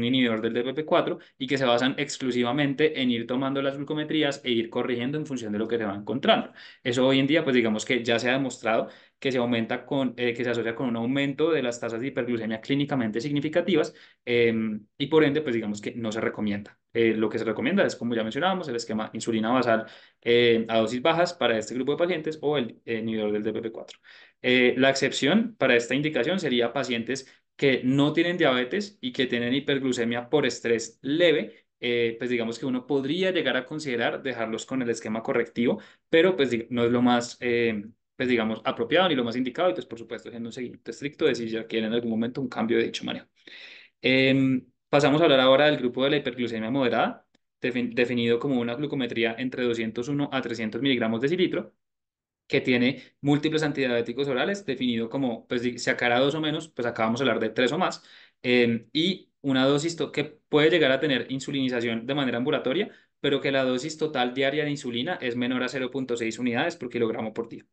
inhibidor del DPP4 y que se basan exclusivamente en ir tomando las glucometrías e ir corrigiendo en función de lo que se va encontrando. Eso hoy en día, pues digamos que ya se ha demostrado que se aumenta con, eh, que se asocia con un aumento de las tasas de hiperglucemia clínicamente significativas em, y por ende, pues digamos que no se recomienda. Eh, lo que se recomienda es, como ya mencionábamos, el esquema insulina basal eh, a dosis bajas para este grupo de pacientes o el inhibidor del DPP4. Eh, la excepción para esta indicación sería pacientes que no tienen diabetes y que tienen hiperglucemia por estrés leve pues digamos que uno podría llegar a considerar dejarlos con el esquema correctivo, pero pues no es lo más, pues digamos, apropiado ni lo más indicado, y pues, por supuesto haciendo un seguimiento estricto de si ya quieren en algún momento un cambio de dicho manejo. Em, Pasamos a hablar ahora del grupo de la hiperglucemia moderada, definido como una glucometría entre 201 a 300 miligramos de cilitro, que tiene múltiples antidiabéticos orales, definido como, pues si era dos o menos, pues acabamos de hablar de tres o más, em, y una dosis que puede llegar a tener insulinización de manera ambulatoria, pero que la dosis total diaria de insulina es menor a 0.6 unidades por kilogramo por día.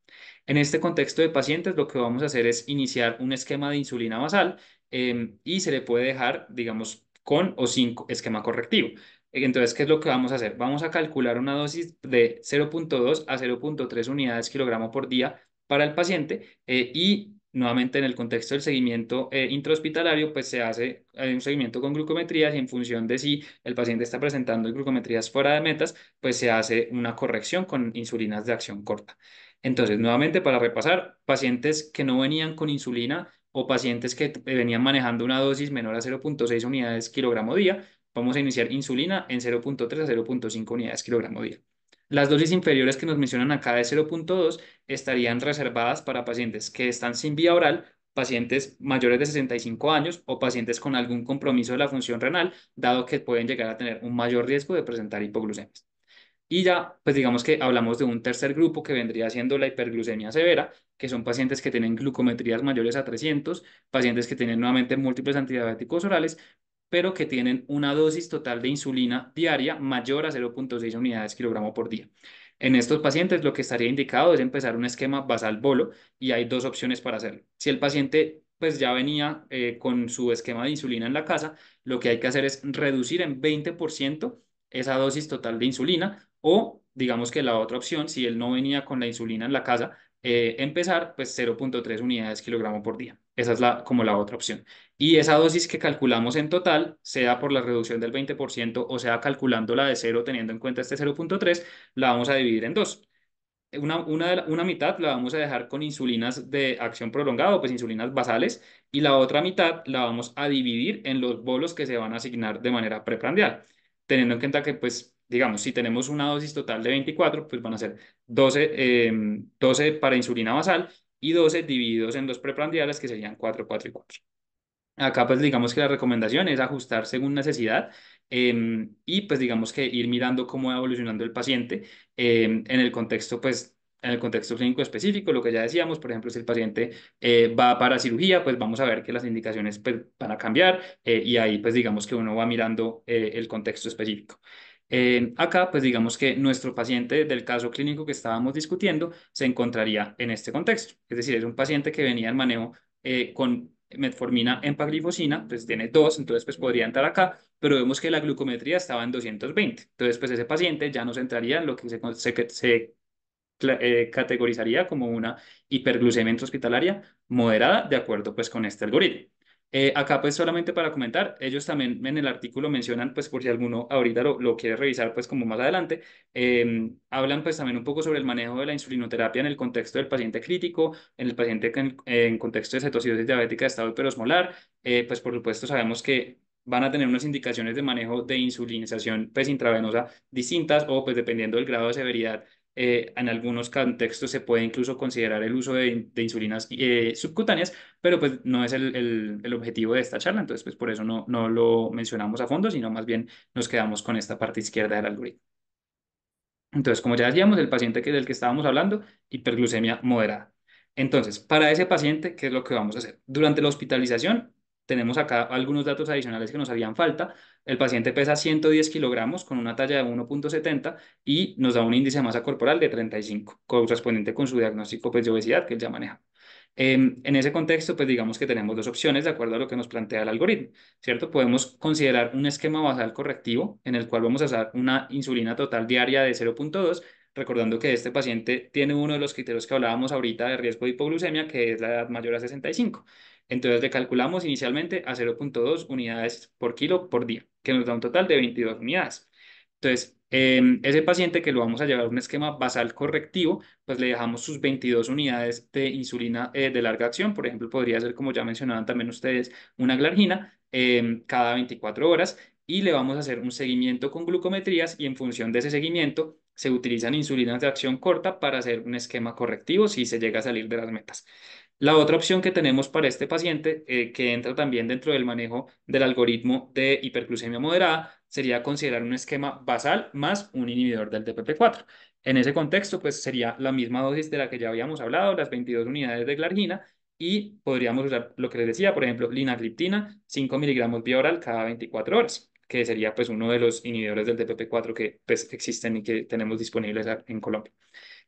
En este contexto de pacientes, lo que vamos a hacer es iniciar un esquema de insulina basal Em, y se le puede dejar, digamos, con o sin esquema correctivo. Entonces, ¿qué es lo que vamos a hacer? Vamos a calcular una dosis de 0.2 a 0.3 unidades kilogramo por día para el paciente eh, y nuevamente en el contexto del seguimiento eh, intrahospitalario, pues se hace un seguimiento con glucometrías y en función de si el paciente está presentando glucometrías fuera de metas, pues se hace una corrección con insulinas de acción corta. Entonces, nuevamente para repasar, pacientes que no venían con insulina o pacientes que venían manejando una dosis menor a 0.6 unidades kilogramo día, vamos a iniciar insulina en 0.3 a 0.5 unidades kilogramo día. Las dosis inferiores que nos mencionan acá de 0.2 estarían reservadas para pacientes que están sin vía oral, pacientes mayores de 65 años o pacientes con algún compromiso de la función renal, dado que pueden llegar a tener un mayor riesgo de presentar hipoglucemia. Y ya, pues digamos que hablamos de un tercer grupo que vendría siendo la hiperglucemia severa, que son pacientes que tienen glucometrías mayores a 300, pacientes que tienen nuevamente múltiples antidiabéticos orales, pero que tienen una dosis total de insulina diaria mayor a 0.6 unidades kilogramo por día. En estos pacientes lo que estaría indicado es empezar un esquema basal bolo y hay dos opciones para hacerlo. Si el paciente pues ya venía eh, con su esquema de insulina en la casa, lo que hay que hacer es reducir en 20% esa dosis total de insulina o digamos que la otra opción, si él no venía con la insulina en la casa, eh, empezar pues 0.3 unidades kilogramo por día. Esa es la, como la otra opción. Y esa dosis que calculamos en total, sea por la reducción del 20% o sea calculando la de cero, teniendo en cuenta este 0.3, la vamos a dividir en dos. Una, una, una mitad la vamos a dejar con insulinas de acción prolongada, pues insulinas basales, y la otra mitad la vamos a dividir en los bolos que se van a asignar de manera preprandial, teniendo en cuenta que pues digamos, si tenemos una dosis total de 24, pues van a ser 12, 12 eh, para insulina basal y 12 divididos en dos preprandiales que serían 4, 4 y 4. Acá pues digamos que la recomendación es ajustar según necesidad em, y pues digamos que ir mirando cómo va evolucionando el paciente em, en el contexto pues en el contexto clínico específico, lo que ya decíamos, por ejemplo, si el paciente eh, va para cirugía, pues vamos a ver que las indicaciones pues, van a cambiar eh, y ahí pues digamos que uno va mirando el contexto específico acá, pues digamos que nuestro paciente del caso clínico que estábamos discutiendo se encontraría en este contexto. Es decir, es un paciente que venía al manejo eh, con metformina, empaglifosina, pues tiene dos, entonces pues podría entrar acá, pero vemos que la glucometría estaba en 220. Entonces, pues ese paciente ya nos entraría en lo que se, eh, categorizaría como una hiperglucemia hospitalaria moderada, de acuerdo pues con este algoritmo. Eh, acá pues solamente para comentar, ellos también en el artículo mencionan, pues por si alguno ahorita lo, quiere revisar pues como más adelante, em, hablan pues también un poco sobre el manejo de la insulinoterapia en el contexto del paciente crítico, en el paciente en, contexto de cetosis diabética de estado hiperosmolar, eh, pues por supuesto sabemos que van a tener unas indicaciones de manejo de insulinización pues intravenosa distintas o pues dependiendo del grado de severidad eh, en algunos contextos se puede incluso considerar el uso de, insulinas eh, subcutáneas, pero pues no es el, objetivo de esta charla, entonces pues por eso no, lo mencionamos a fondo, sino más bien nos quedamos con esta parte izquierda del algoritmo. Entonces, como ya decíamos, el paciente del que estábamos hablando, hiperglucemia moderada. Entonces, para ese paciente, ¿qué es lo que vamos a hacer? Durante la hospitalización, tenemos acá algunos datos adicionales que nos habían falta. El paciente pesa 110 kilogramos con una talla de 1.70 y nos da un índice de masa corporal de 35, correspondiente con su diagnóstico pues, de obesidad que él ya maneja. Em, en ese contexto, pues digamos que tenemos dos opciones de acuerdo a lo que nos plantea el algoritmo, ¿cierto? Podemos considerar un esquema basal correctivo en el cual vamos a usar una insulina total diaria de 0.2 recordando que este paciente tiene uno de los criterios que hablábamos ahorita de riesgo de hipoglucemia, que es la edad mayor a 65. Entonces le calculamos inicialmente a 0.2 unidades por kilo por día, que nos da un total de 22 unidades. Entonces, em, ese paciente que lo vamos a llevar a un esquema basal correctivo, pues le dejamos sus 22 unidades de insulina eh, de larga acción, por ejemplo, podría ser, como ya mencionaban también ustedes, una glargina em, cada 24 horas y le vamos a hacer un seguimiento con glucometrías y en función de ese seguimiento se utilizan insulinas de acción corta para hacer un esquema correctivo si se llega a salir de las metas. La otra opción que tenemos para este paciente, eh, que entra también dentro del manejo del algoritmo de hiperglucemia moderada, sería considerar un esquema basal más un inhibidor del DPP4. En ese contexto, pues sería la misma dosis de la que ya habíamos hablado, las 22 unidades de glargina, y podríamos usar lo que les decía, por ejemplo, linagliptina, 5 miligramos bioral cada 24 horas, que sería pues uno de los inhibidores del DPP4 que pues, existen y que tenemos disponibles en Colombia.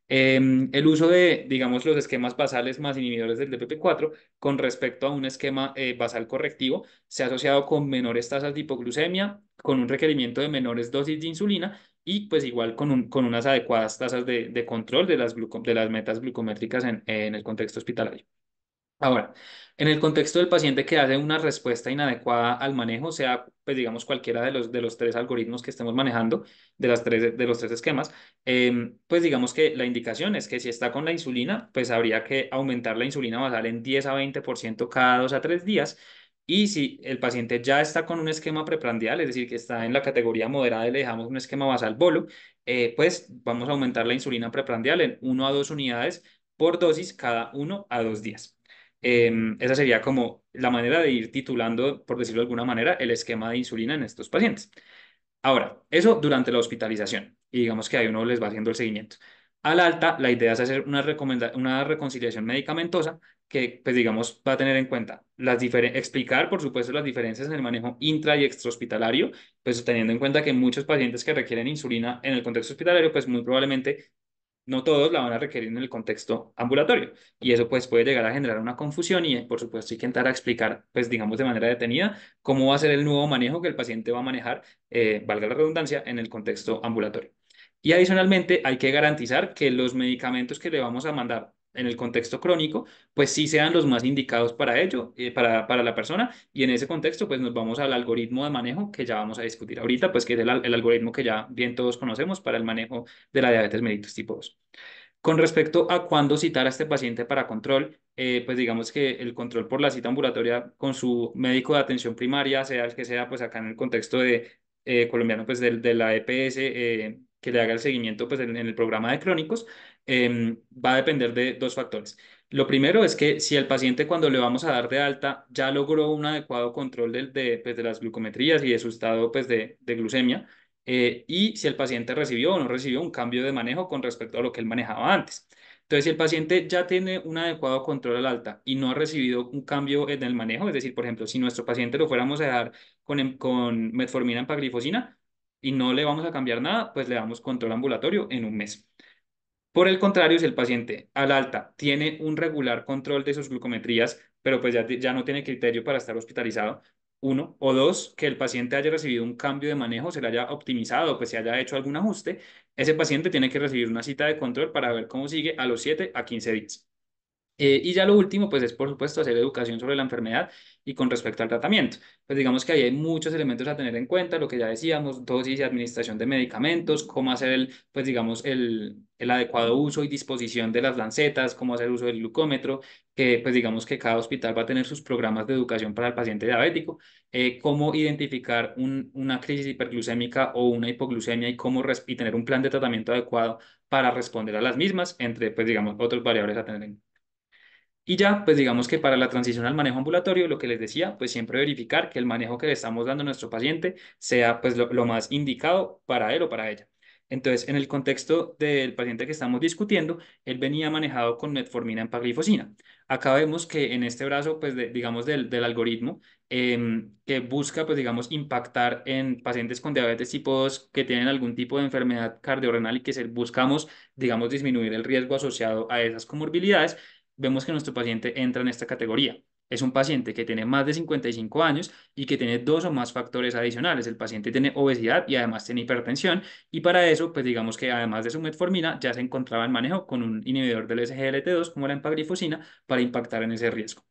Em, el uso de, digamos, los esquemas basales más inhibidores del DPP4 con respecto a un esquema eh, basal correctivo se ha asociado con menores tasas de hipoglucemia, con un requerimiento de menores dosis de insulina y pues igual con, unas adecuadas tasas de, control de las, metas glucométricas en el contexto hospitalario. Ahora, en el contexto del paciente que hace una respuesta inadecuada al manejo, sea, pues digamos, cualquiera de los, de los tres algoritmos que estemos manejando, de, las tres, de los tres esquemas, em, pues digamos que la indicación es que si está con la insulina, pues habría que aumentar la insulina basal en 10 a 20% cada dos a tres días. Y si el paciente ya está con un esquema preprandial, es decir, que está en la categoría moderada y le dejamos un esquema basal bolo, eh, pues vamos a aumentar la insulina preprandial en 1 a 2 unidades por dosis cada 1 a 2 días. Em, esa sería como la manera de ir titulando, por decirlo de alguna manera, el esquema de insulina en estos pacientes. Ahora, eso durante la hospitalización y digamos que ahí uno les va haciendo el seguimiento. Al alta, la idea es hacer una, una reconciliación medicamentosa que, pues digamos, va a tener en cuenta las explicar, por supuesto, las diferencias en el manejo intra y extrahospitalario, pues teniendo en cuenta que muchos pacientes que requieren insulina en el contexto hospitalario, pues muy probablemente no todos la van a requerir en el contexto ambulatorio y eso pues puede llegar a generar una confusión y por supuesto hay que a explicar pues digamos de manera detenida cómo va a ser el nuevo manejo que el paciente va a manejar, eh, valga la redundancia, en el contexto ambulatorio. Y adicionalmente hay que garantizar que los medicamentos que le vamos a mandar en el contexto crónico, pues sí sean los más indicados para ello, eh, para, para, la persona. Y en ese contexto, pues nos vamos al algoritmo de manejo que ya vamos a discutir ahorita, pues que es el, algoritmo que ya bien todos conocemos para el manejo de la diabetes mellitus tipo 2. Con respecto a cuándo citar a este paciente para control, eh, pues digamos que el control por la cita ambulatoria con su médico de atención primaria, sea el que sea, pues acá en el contexto de eh, colombiano, pues de, de la EPS, que le haga el seguimiento pues, en el programa de crónicos, Em, va a depender de dos factores. Lo primero es que si el paciente cuando le vamos a dar de alta ya logró un adecuado control de, de, pues, de las glucometrías y de su estado pues, de, glucemia, eh, y si el paciente recibió o no recibió un cambio de manejo con respecto a lo que él manejaba antes. Entonces, si el paciente ya tiene un adecuado control al alta y no ha recibido un cambio en el manejo, es decir, por ejemplo, si nuestro paciente lo fuéramos a dejar con, em, con metformina en paglifosina y no le vamos a cambiar nada, pues le damos control ambulatorio en un mes. Por el contrario, si el paciente al alta tiene un regular control de sus glucometrías, pero pues ya, ya no tiene criterio para estar hospitalizado, uno, o dos, que el paciente haya recibido un cambio de manejo, se le haya optimizado, pues se haya hecho algún ajuste, ese paciente tiene que recibir una cita de control para ver cómo sigue a los 7 a 15 días. Eh, y ya lo último, pues es por supuesto hacer educación sobre la enfermedad y con respecto al tratamiento. Pues digamos que ahí hay muchos elementos a tener en cuenta, lo que ya decíamos, dosis y administración de medicamentos, cómo hacer el, pues digamos, el, el adecuado uso y disposición de las lancetas, cómo hacer uso del glucómetro, que pues digamos que cada hospital va a tener sus programas de educación para el paciente diabético, eh, cómo identificar una crisis hiperglucémica o una hipoglucemia y cómo y tener un plan de tratamiento adecuado para responder a las mismas, entre pues digamos otros variables a tener en cuenta. Y ya, pues digamos que para la transición al manejo ambulatorio, lo que les decía, pues siempre verificar que el manejo que le estamos dando a nuestro paciente sea pues lo, más indicado para él o para ella. Entonces, en el contexto del paciente que estamos discutiendo, él venía manejado con metformina en paglifosina. Acá vemos que en este brazo, pues, digamos, del, algoritmo, em, que busca, pues, digamos, impactar en pacientes con diabetes tipo 2 que tienen algún tipo de enfermedad cardiorrenal y que buscamos, digamos, disminuir el riesgo asociado a esas comorbilidades, vemos que nuestro paciente entra en esta categoría. Es un paciente que tiene más de 55 años y que tiene dos o más factores adicionales. El paciente tiene obesidad y además tiene hipertensión y para eso, pues digamos que además de su metformina ya se encontraba en manejo con un inhibidor del SGLT2 como la empaglifosina para impactar en ese riesgo.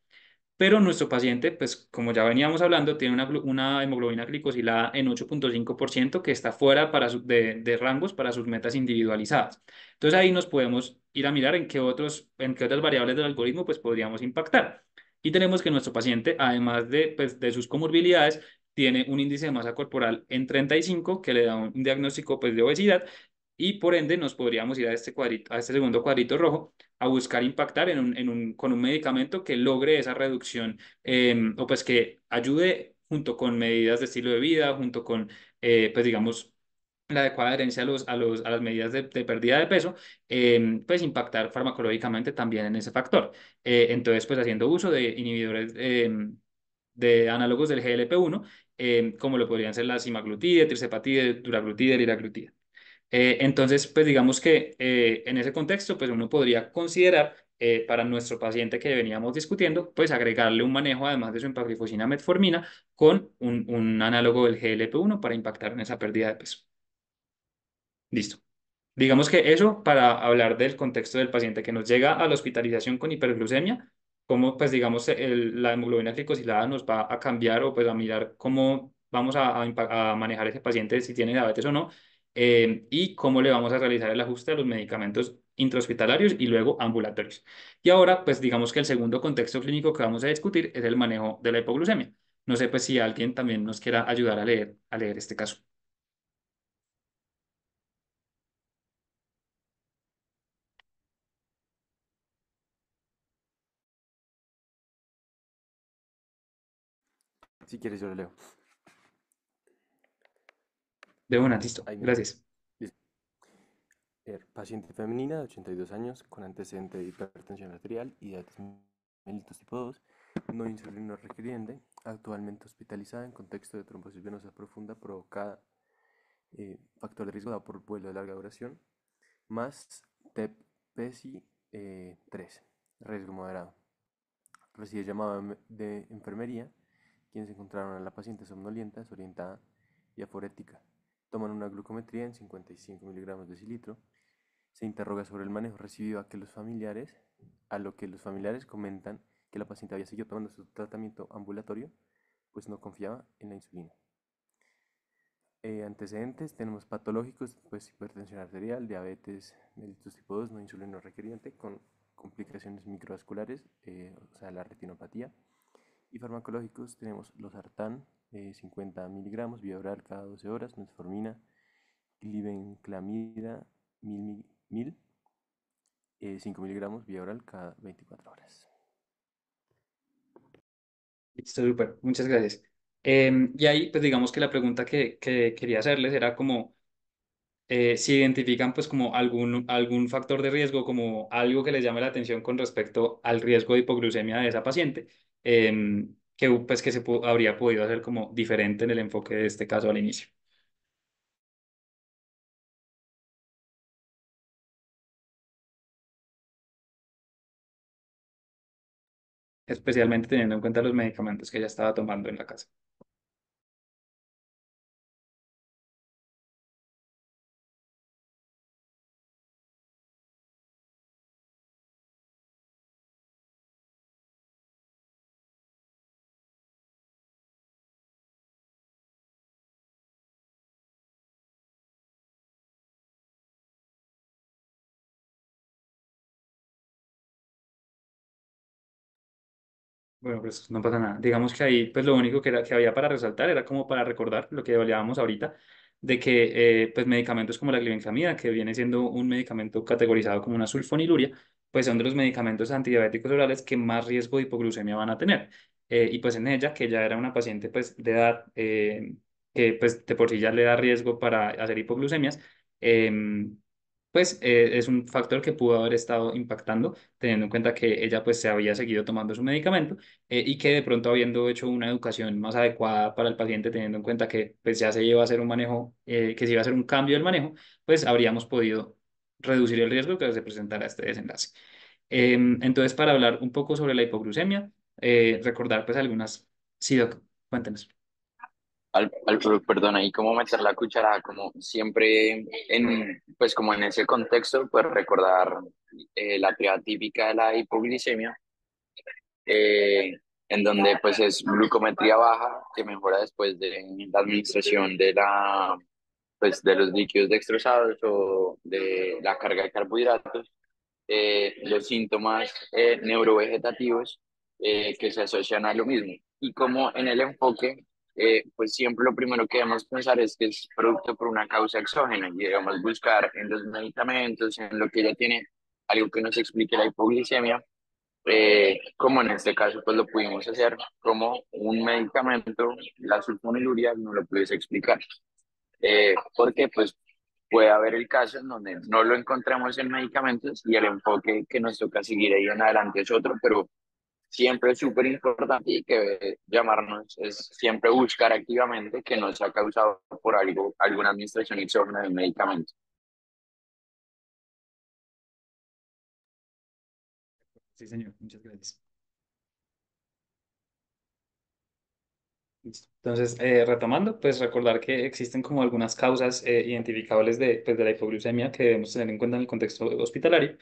Pero nuestro paciente, pues como ya veníamos hablando, tiene una, hemoglobina glicosilada en 8.5% que está fuera para de, de, rangos para sus metas individualizadas. Entonces ahí nos podemos ir a mirar en qué, otros, en qué otras variables del algoritmo pues podríamos impactar. Y tenemos que nuestro paciente, además de, pues, de sus comorbilidades, tiene un índice de masa corporal en 35 que le da un diagnóstico pues, de obesidad y por ende nos podríamos ir a este, cuadrito, a este segundo cuadrito rojo a buscar impactar en un, en un, con un medicamento que logre esa reducción em, o pues que ayude junto con medidas de estilo de vida, junto con, eh, pues digamos, la adecuada adherencia a, los, a, los, a las medidas de, pérdida de peso, em, pues impactar farmacológicamente también en ese factor. Eh, entonces, pues haciendo uso de inhibidores em, de análogos del GLP-1, como lo podrían ser la simaglutide, tricepatide, duraglutide, liraglutide. Eh, entonces, pues digamos que eh, en ese contexto, pues uno podría considerar eh, para nuestro paciente que veníamos discutiendo, pues agregarle un manejo además de su empaglifosina metformina con un, un análogo del GLP-1 para impactar en esa pérdida de peso. Listo. Digamos que eso para hablar del contexto del paciente que nos llega a la hospitalización con hiperglucemia, cómo pues digamos la hemoglobina glicosilada nos va a cambiar o pues a mirar cómo vamos a, a, a manejar ese paciente si tiene diabetes o no eh, y cómo le vamos a realizar el ajuste de los medicamentos intrahospitalarios y luego ambulatorios. Y ahora, pues digamos que el segundo contexto clínico que vamos a discutir es el manejo de la hipoglucemia. No sé pues si alguien también nos quiera ayudar a leer, a leer este caso. Si quieres yo lo leo listo. Gracias. Paciente femenina de 82 años con antecedente de hipertensión arterial y de tipo 2, no insulino requiriente, actualmente hospitalizada en contexto de trombosis venosa profunda provocada, eh, factor de riesgo dado por vuelo de larga duración, más TEP eh, 3, riesgo moderado. Recibe llamada de enfermería, quienes encontraron a la paciente somnolienta, desorientada y aforética toman una glucometría en 55 miligramos de cilitro. Se interroga sobre el manejo recibido a que los familiares, a lo que los familiares comentan que la paciente había seguido tomando su tratamiento ambulatorio, pues no confiaba en la insulina. Eh, antecedentes, tenemos patológicos, pues hipertensión arterial, diabetes, mellitus tipo 2, no insulino requeriente, con complicaciones microvasculares, eh, o sea, la retinopatía. Y farmacológicos tenemos los artán, 50 miligramos, oral cada 12 horas, metformina, glibenclamida 1000, 5 miligramos vía oral cada 24 horas. muchas gracias. Em, y ahí, pues digamos que la pregunta que, quería hacerles era como eh, si identifican pues como algún, algún factor de riesgo, como algo que les llame la atención con respecto al riesgo de hipoglucemia de esa paciente. Em, que, pues, que se habría podido hacer como diferente en el enfoque de este caso al inicio. especialmente teniendo en cuenta los medicamentos que ella estaba tomando en la casa. Bueno, pues no pasa nada. Digamos que ahí, pues lo único que, era, que había para resaltar era como para recordar lo que hablábamos ahorita, de que eh, pues medicamentos como la glibenclamida, que viene siendo un medicamento categorizado como una sulfoniluria, pues son de los medicamentos antidiabéticos orales que más riesgo de hipoglucemia van a tener. Eh, y pues en ella, que ya era una paciente pues de edad eh, que pues de por sí ya le da riesgo para hacer hipoglucemias, em, pues eh, es un factor que pudo haber estado impactando, teniendo en cuenta que ella pues se había seguido tomando su medicamento eh, y que de pronto habiendo hecho una educación más adecuada para el paciente, teniendo en cuenta que pues ya se iba a hacer un manejo, eh, que se iba a hacer un cambio del manejo, pues habríamos podido reducir el riesgo que se presentara este desenlace. Em, entonces, para hablar un poco sobre la hipoglucemia, recordar pues algunas... Sí, cuéntenos al, al, perdón, ahí como meter la cuchara, como siempre en, pues como en ese contexto, pues recordar eh, la teoría típica de la hipoglicemia, eh, en donde pues es glucometría baja que mejora después de la administración de la, pues de los líquidos destrozados o de la carga de carbohidratos, eh, los síntomas neurovegetativos que se asocian a lo mismo. Y como en el enfoque eh, pues siempre lo primero que debemos pensar es que es producto por una causa exógena y debemos buscar en los medicamentos, en lo que ya tiene, algo que nos explique la hipoglicemia, eh, como en este caso pues lo pudimos hacer, como un medicamento, la sulfoniluria, no lo pudiese explicar. Eh, porque pues puede haber el caso en donde no lo encontramos en medicamentos y el enfoque que nos toca seguir ahí en adelante es otro, pero siempre es súper importante y que llamarnos es siempre buscar activamente que no sea causado por algo, alguna administración externa de un medicamento. Sí, señor, muchas gracias. Entonces, eh, retomando, pues recordar que existen como algunas causas eh, identificables de, pues, de la hipoglucemia que debemos tener en cuenta en el contexto hospitalario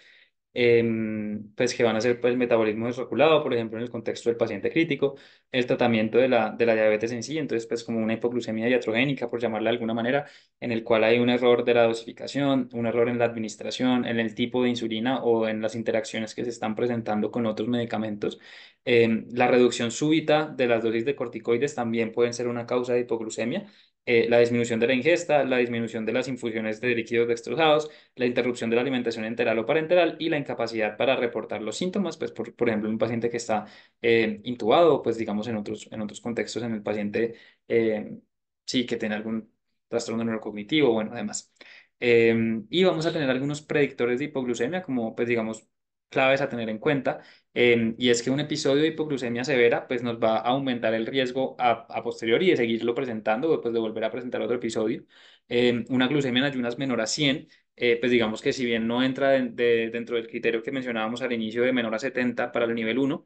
Em, pues que van a ser el pues, metabolismo desregulado, por ejemplo, en el contexto del paciente crítico, el tratamiento de la, diabetes en sí, entonces pues como una hipoglucemia iatrogénica, por llamarla de alguna manera, en el cual hay un error de la dosificación, un error en la administración, en el tipo de insulina o en las interacciones que se están presentando con otros medicamentos. Em, la reducción súbita de las dosis de corticoides también pueden ser una causa de hipoglucemia eh, la disminución de la ingesta, la disminución de las infusiones de líquidos destrozados, la interrupción de la alimentación enteral o parenteral y la incapacidad para reportar los síntomas, pues por, ejemplo, ejemplo, un paciente que está eh, intubado, pues digamos en otros, en otros contextos, en el paciente eh, sí que tiene algún trastorno neurocognitivo, bueno, además. Em, y vamos a tener algunos predictores de hipoglucemia, como pues digamos claves a tener en cuenta, eh, y es que un episodio de hipoglucemia severa pues nos va a aumentar el riesgo a, a posteriori de seguirlo presentando, después pues, de volver a presentar otro episodio. Eh, una glucemia en ayunas menor a 100, eh, pues digamos que si bien no entra dentro del criterio que mencionábamos al inicio de menor a 70 para el nivel 1,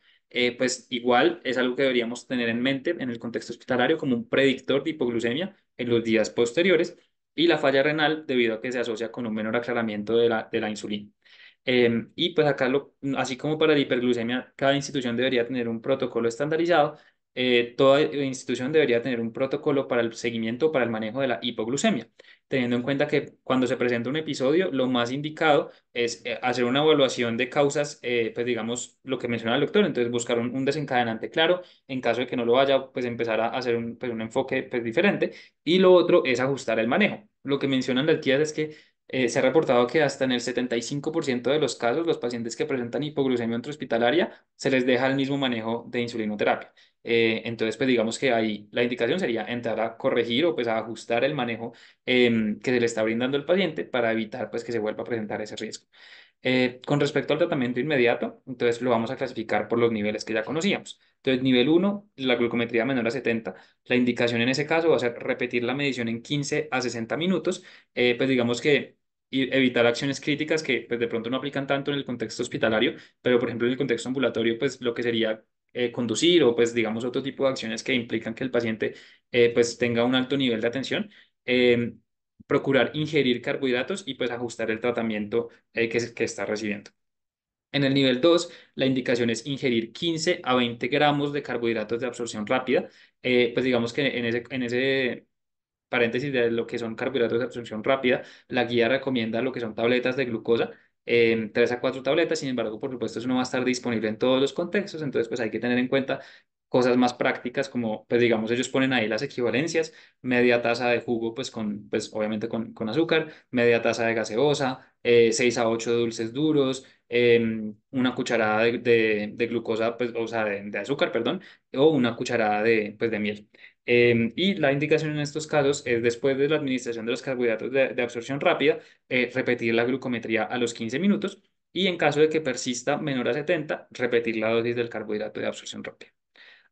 pues igual es algo que deberíamos tener en mente en el contexto hospitalario como un predictor de hipoglucemia en los días posteriores y la falla renal debido a que se asocia con un menor aclaramiento de la, de la insulina. Em, y pues acá, así como para la hiperglucemia, cada institución debería tener un protocolo estandarizado, eh, toda eh, institución debería tener un protocolo para el seguimiento, para el manejo de la hipoglucemia, teniendo en cuenta que cuando se presenta un episodio, lo más indicado es eh, hacer una evaluación de causas, pues digamos lo que menciona el doctor, entonces buscar un, desencadenante claro, en caso de que no lo haya, pues empezar a hacer un, pues, un enfoque pues, diferente, y lo otro es ajustar el manejo. Lo que mencionan las guías es que eh, se ha reportado que hasta en el 75% de los casos, los pacientes que presentan hipoglucemia intrahospitalaria se les deja el mismo manejo de insulinoterapia. Eh, entonces, pues digamos que ahí la indicación sería entrar a corregir o pues a ajustar el manejo em, que se le está brindando al paciente para evitar pues que se vuelva a presentar ese riesgo. Eh, con respecto al tratamiento inmediato, entonces lo vamos a clasificar por los niveles que ya conocíamos. Entonces, nivel 1, la glucometría menor a 70. La indicación en ese caso va a ser repetir la medición en 15 a 60 minutos. Eh, pues digamos que evitar acciones críticas que pues, de pronto no aplican tanto en el contexto hospitalario, pero por ejemplo en el contexto ambulatorio, pues lo que sería eh, conducir o pues digamos otro tipo de acciones que implican que el paciente eh, pues tenga un alto nivel de atención. Em, procurar ingerir carbohidratos y pues ajustar el tratamiento que está recibiendo. En el nivel 2, la indicación es ingerir 15 a 20 gramos de carbohidratos de absorción rápida. Eh, pues digamos que en ese, en ese paréntesis de lo que son carbohidratos de absorción rápida, la guía recomienda lo que son tabletas de glucosa, eh, 3 a 4 tabletas, sin embargo, por supuesto, eso no va a estar disponible en todos los contextos, entonces pues hay que tener en cuenta cosas más prácticas como, pues digamos, ellos ponen ahí las equivalencias, media taza de jugo, pues con, pues obviamente con, azúcar, media taza de gaseosa, 6 eh, a 8 dulces duros, Em, una cucharada de, glucosa, pues, o sea, de, azúcar, perdón, o una cucharada de, pues, de miel. Em, y la indicación en estos casos es, después de la administración de los carbohidratos de, absorción rápida, eh, repetir la glucometría a los 15 minutos y en caso de que persista menor a 70, repetir la dosis del carbohidrato de absorción rápida.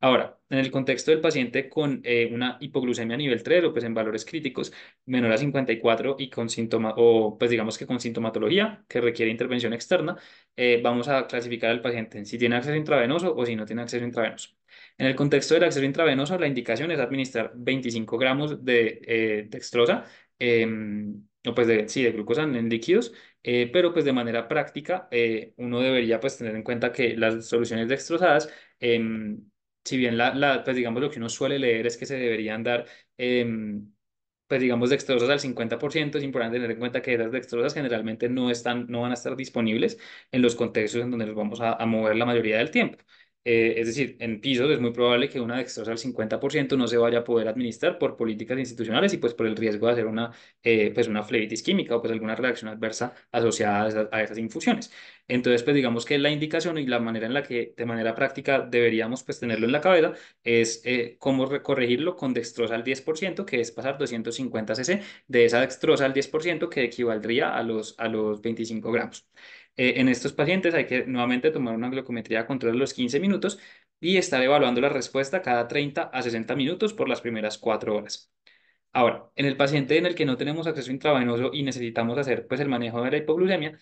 Ahora, en el contexto del paciente con eh, una hipoglucemia a nivel 3 o pues en valores críticos menor a 54 y con síntoma o pues digamos que con sintomatología que requiere intervención externa, eh, vamos a clasificar al paciente si tiene acceso intravenoso o si no tiene acceso intravenoso. En el contexto del acceso intravenoso, la indicación es administrar 25 gramos de eh, dextrosa em, o pues sí, de glucosa en líquidos, pero pues de manera práctica uno debería pues tener en cuenta que las soluciones dextrosadas em, si bien la, la, pues digamos lo que uno suele leer es que se deberían dar, em, pues digamos, dextrosas al 50%, es importante tener en cuenta que esas dextrosas generalmente no, están, no van a estar disponibles en los contextos en donde nos vamos a mover la mayoría del tiempo. Eh, es decir, en pisos es muy probable que una dextrosa al 50% no se vaya a poder administrar por políticas institucionales y pues por el riesgo de hacer una, eh, pues, una flebitis química o pues alguna reacción adversa asociada a esas, infusiones. Entonces, pues digamos que la indicación y la manera en la que de manera práctica deberíamos pues tenerlo en la cabeza es eh, cómo corregirlo con dextrosa al 10%, que es pasar 250 cc de esa dextrosa al 10% que equivaldría a los, a los 25 gramos. Eh, en estos pacientes hay que nuevamente tomar una glucometría a control de los 15 minutos y estar evaluando la respuesta cada 30 a 60 minutos por las primeras 4 horas. Ahora, en el paciente en el que no tenemos acceso intravenoso y necesitamos hacer pues, el manejo de la hipoglucemia,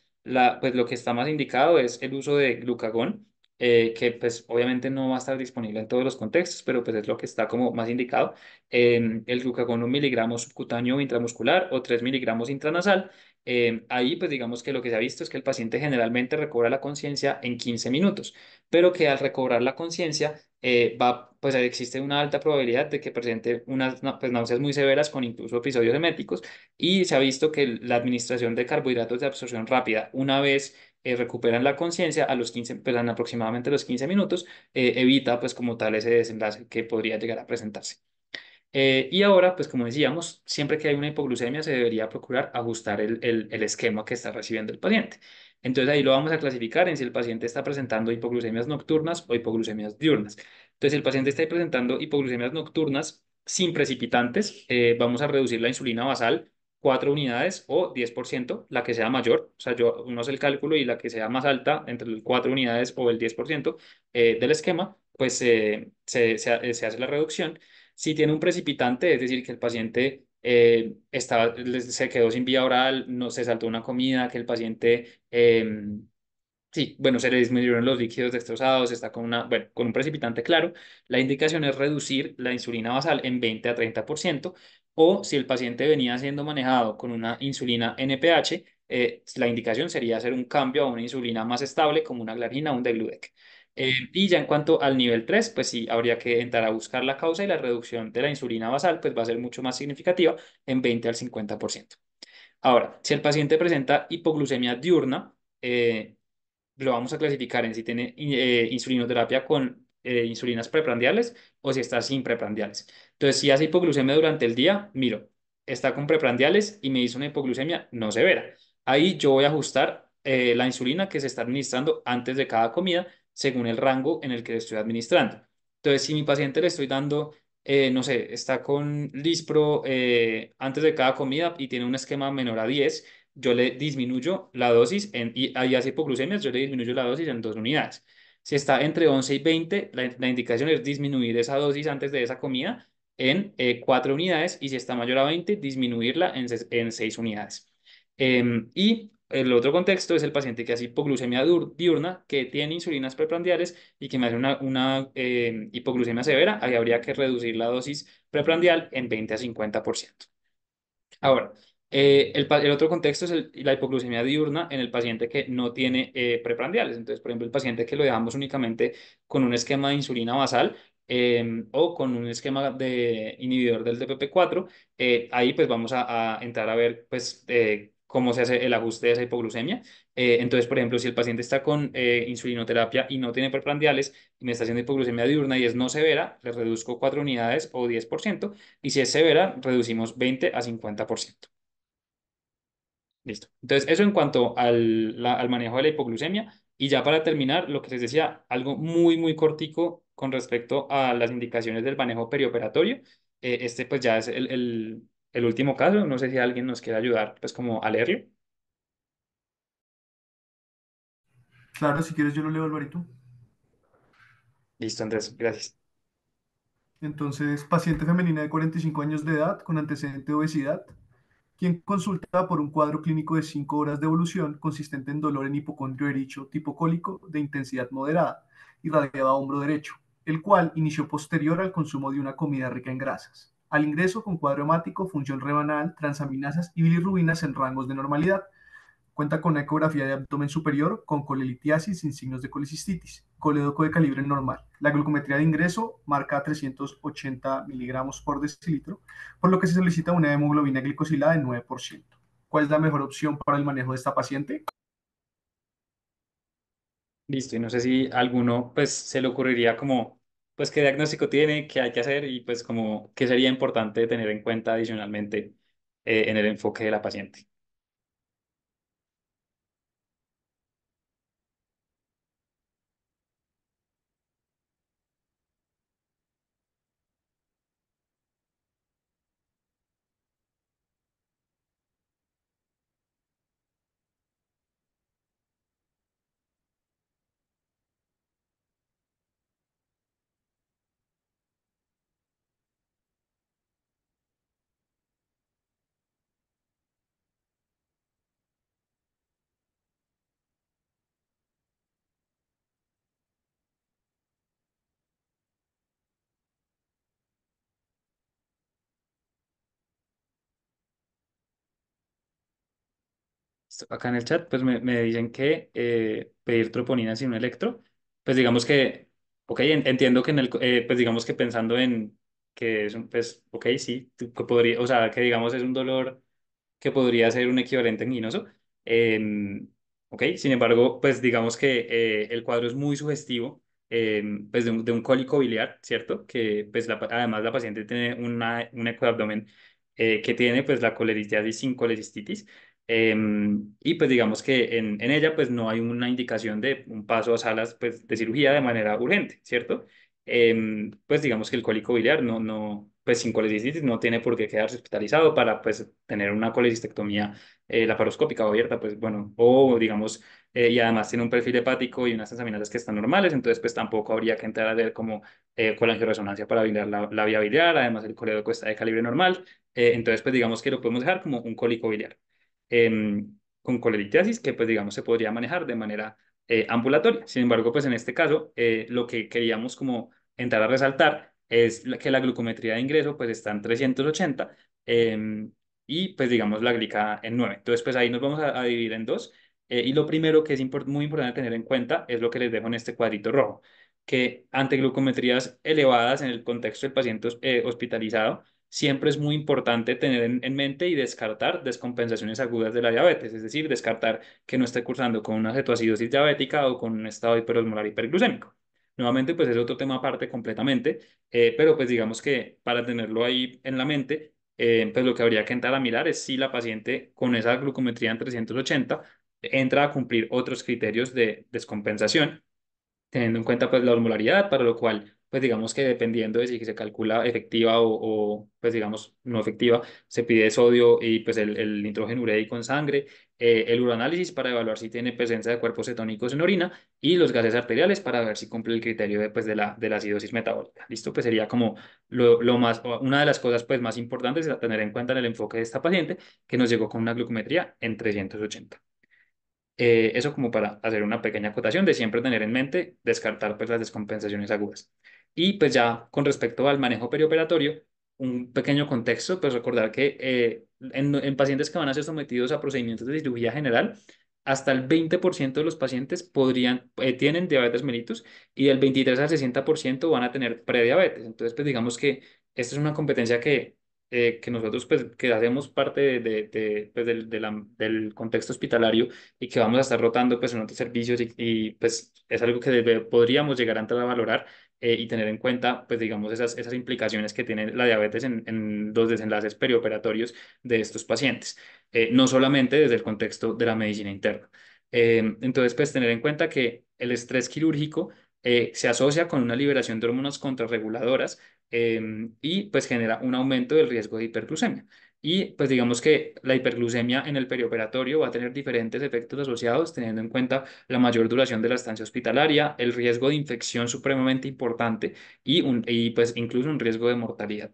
pues, lo que está más indicado es el uso de glucagón, eh, que pues obviamente no va a estar disponible en todos los contextos, pero pues es lo que está como más indicado, eh, el glucagón 1 miligramo subcutáneo intramuscular o 3 miligramos intranasal eh, ahí, pues digamos que lo que se ha visto es que el paciente generalmente recobra la conciencia en 15 minutos, pero que al recobrar la conciencia, eh, pues existe una alta probabilidad de que presente unas pues, náuseas muy severas con incluso episodios heméticos Y se ha visto que la administración de carbohidratos de absorción rápida, una vez eh, recuperan la conciencia a los 15, pues, en aproximadamente los 15 minutos, evita, pues como tal, ese desenlace que podría llegar a presentarse. Eh, y ahora, pues como decíamos, siempre que hay una hipoglucemia se debería procurar ajustar el, esquema que está recibiendo el paciente. Entonces ahí lo vamos a clasificar en si el paciente está presentando hipoglucemias nocturnas o hipoglucemias diurnas. Entonces si el paciente está presentando hipoglucemias nocturnas sin precipitantes, eh, vamos a reducir la insulina basal 4 unidades o 10%, la que sea mayor, o sea, yo uno hace el cálculo y la que sea más alta, entre las 4 unidades o el 10% eh, del esquema, pues se, se hace la reducción. Si tiene un precipitante, es decir, que el paciente eh, estaba, se quedó sin vía oral, no se saltó una comida, que el paciente, em, sí, bueno, se le disminuyeron los líquidos destrozados, está con, una, con un precipitante claro, la indicación es reducir la insulina basal en 20 a 30%, o si el paciente venía siendo manejado con una insulina NPH, eh, la indicación sería hacer un cambio a una insulina más estable como una glargina o un degludec. Eh, y ya en cuanto al nivel 3, pues sí, habría que entrar a buscar la causa y la reducción de la insulina basal pues va a ser mucho más significativa en 20 al 50%. Ahora, si el paciente presenta hipoglucemia diurna, eh, lo vamos a clasificar en si tiene eh, insulinoterapia con eh, insulinas preprandiales o si está sin preprandiales. Entonces, si hace hipoglucemia durante el día, miro, está con preprandiales y me hizo una hipoglucemia no severa. Ahí yo voy a ajustar la insulina que se está administrando antes de cada comida según el rango en el que le estoy administrando. Entonces, si mi paciente le estoy dando, eh, no sé, está con Lispro eh, antes de cada comida y tiene un esquema menor a 10, yo le disminuyo la dosis, en, y hay hipoglucemias, yo le disminuyo la dosis en dos unidades. Si está entre 11 y 20, la, indicación es disminuir esa dosis antes de esa comida en eh, cuatro unidades y si está mayor a 20, disminuirla en, seis unidades. Em, y el otro contexto es el paciente que hace hipoglucemia diurna, que tiene insulinas preprandiales y que me hace una, una em, hipoglucemia severa, ahí habría que reducir la dosis preprandial en 20 a 50%. Ahora, eh, el, otro contexto es la hipoglucemia diurna en el paciente que no tiene eh, preprandiales. Entonces, por ejemplo, el paciente que lo dejamos únicamente con un esquema de insulina basal, em, o con un esquema de inhibidor del DPP4, eh, ahí pues vamos a, entrar a ver pues cómo se hace el ajuste de esa hipoglucemia. Eh, entonces, por ejemplo, si el paciente está con eh, insulinoterapia y no tiene preprandiales y me está haciendo hipoglucemia diurna y es no severa, le reduzco 4 unidades o 10%, y si es severa, reducimos 20 a 50%. Listo. Entonces, eso en cuanto al, al manejo de la hipoglucemia. Y ya para terminar, lo que les decía, algo muy, muy cortico con respecto a las indicaciones del manejo perioperatorio. Eh, este pues ya es el el último caso, no sé si alguien nos quiere ayudar, pues como a leerlo. Claro, si quieres yo lo leo, Alvarito. Listo, Andrés, gracias. Entonces, paciente femenina de 45 años de edad con antecedente de obesidad, quien consulta por un cuadro clínico de 5 horas de evolución consistente en dolor en hipocondrio ericho tipo cólico de intensidad moderada, irradiado a hombro derecho, el cual inició posterior al consumo de una comida rica en grasas al ingreso con cuadro hemático, función rebanal, transaminasas y bilirrubinas en rangos de normalidad. Cuenta con ecografía de abdomen superior con colelitiasis sin signos de colicistitis, Coledoco de calibre normal. La glucometría de ingreso marca 380 miligramos por decilitro, por lo que se solicita una hemoglobina glicosilada de 9%. ¿Cuál es la mejor opción para el manejo de esta paciente? Listo, y no sé si alguno pues, se le ocurriría como pues qué diagnóstico tiene, qué hay que hacer y pues como qué sería importante tener en cuenta adicionalmente eh, en el enfoque de la paciente. acá en el chat, pues me, me dicen que eh, pedir troponina sin un electro, pues digamos que, ok, entiendo que en el, eh, pues digamos que pensando en que es un, pues, ok, sí, que podría, o sea, que digamos es un dolor que podría ser un equivalente enginoso, eh, em, ok, sin embargo, pues digamos que eh, el cuadro es muy sugestivo, em, pues de un, cólico biliar, ¿cierto? Que pues además la paciente tiene una, un ecoabdomen que tiene pues la coleritis sin colecistitis, Em, y pues digamos que en, en, ella pues no hay una indicación de un paso a salas pues de cirugía de manera urgente, ¿cierto? Em, pues digamos que el cólico biliar no, no, pues sin colecistitis no tiene por qué quedarse hospitalizado para pues tener una colecistectomía eh, laparoscópica o abierta, pues bueno, o digamos, eh, y además tiene un perfil hepático y unas examinadas que están normales, entonces pues tampoco habría que entrar a ver como eh, colangio-resonancia para biliar la, la vía biliar, además el colédoco está de calibre normal, entonces pues digamos que lo podemos dejar como un cólico biliar. Em, con colelitiasis que pues digamos se podría manejar de manera eh, ambulatoria. Sin embargo, pues en este caso eh, lo que queríamos como entrar a resaltar es que la glucometría de ingreso pues está en 380 em, y pues digamos la glica en 9. Entonces pues ahí nos vamos a, dividir en dos eh, y lo primero que es muy importante tener en cuenta es lo que les dejo en este cuadrito rojo que ante glucometrías elevadas en el contexto del paciente hospitalizado, siempre es muy importante tener en, mente y descartar descompensaciones agudas de la diabetes, es decir, descartar que no esté cursando con una cetoacidosis diabética o con un estado hiperosmolar hiperglucémico. Nuevamente, pues es otro tema aparte completamente, eh, pero pues digamos que para tenerlo ahí en la mente, eh, pues lo que habría que entrar a mirar es si la paciente con esa glucometría en 380 entra a cumplir otros criterios de descompensación, teniendo en cuenta pues la osmolaridad para lo cual pues digamos que dependiendo de si se calcula efectiva o, pues digamos no efectiva, se pide sodio y pues el, el nitrógeno ureico en sangre, eh, el uranálisis para evaluar si tiene presencia de cuerpos cetónicos en orina y los gases arteriales para ver si cumple el criterio de, pues, la, de la acidosis metabólica. Listo, pues sería como lo, más, una de las cosas pues más importantes a tener en cuenta en el enfoque de esta paciente que nos llegó con una glucometría en 380. Eh, eso como para hacer una pequeña acotación de siempre tener en mente descartar pues las descompensaciones agudas. Y pues ya con respecto al manejo perioperatorio, un pequeño contexto, pues recordar que eh, en, en, pacientes que van a ser sometidos a procedimientos de cirugía general, hasta el 20% de los pacientes podrían, eh, tienen diabetes mellitus y del 23 al 60% van a tener prediabetes. Entonces, pues digamos que esta es una competencia que, eh, que nosotros pues, que hacemos parte de, de, pues, del, la, del, contexto hospitalario y que vamos a estar rotando pues, en otros servicios y, pues es algo que podríamos llegar a a valorar eh, y tener en cuenta, pues digamos, esas, implicaciones que tiene la diabetes en, en los desenlaces perioperatorios de estos pacientes, eh, no solamente desde el contexto de la medicina interna. Em, entonces, pues tener en cuenta que el estrés quirúrgico eh, se asocia con una liberación de hormonas contrarreguladoras em, y pues genera un aumento del riesgo de hiperglucemia. Y pues digamos que la hiperglucemia en el perioperatorio va a tener diferentes efectos asociados, teniendo en cuenta la mayor duración de la estancia hospitalaria, el riesgo de infección supremamente importante y, pues incluso un riesgo de mortalidad.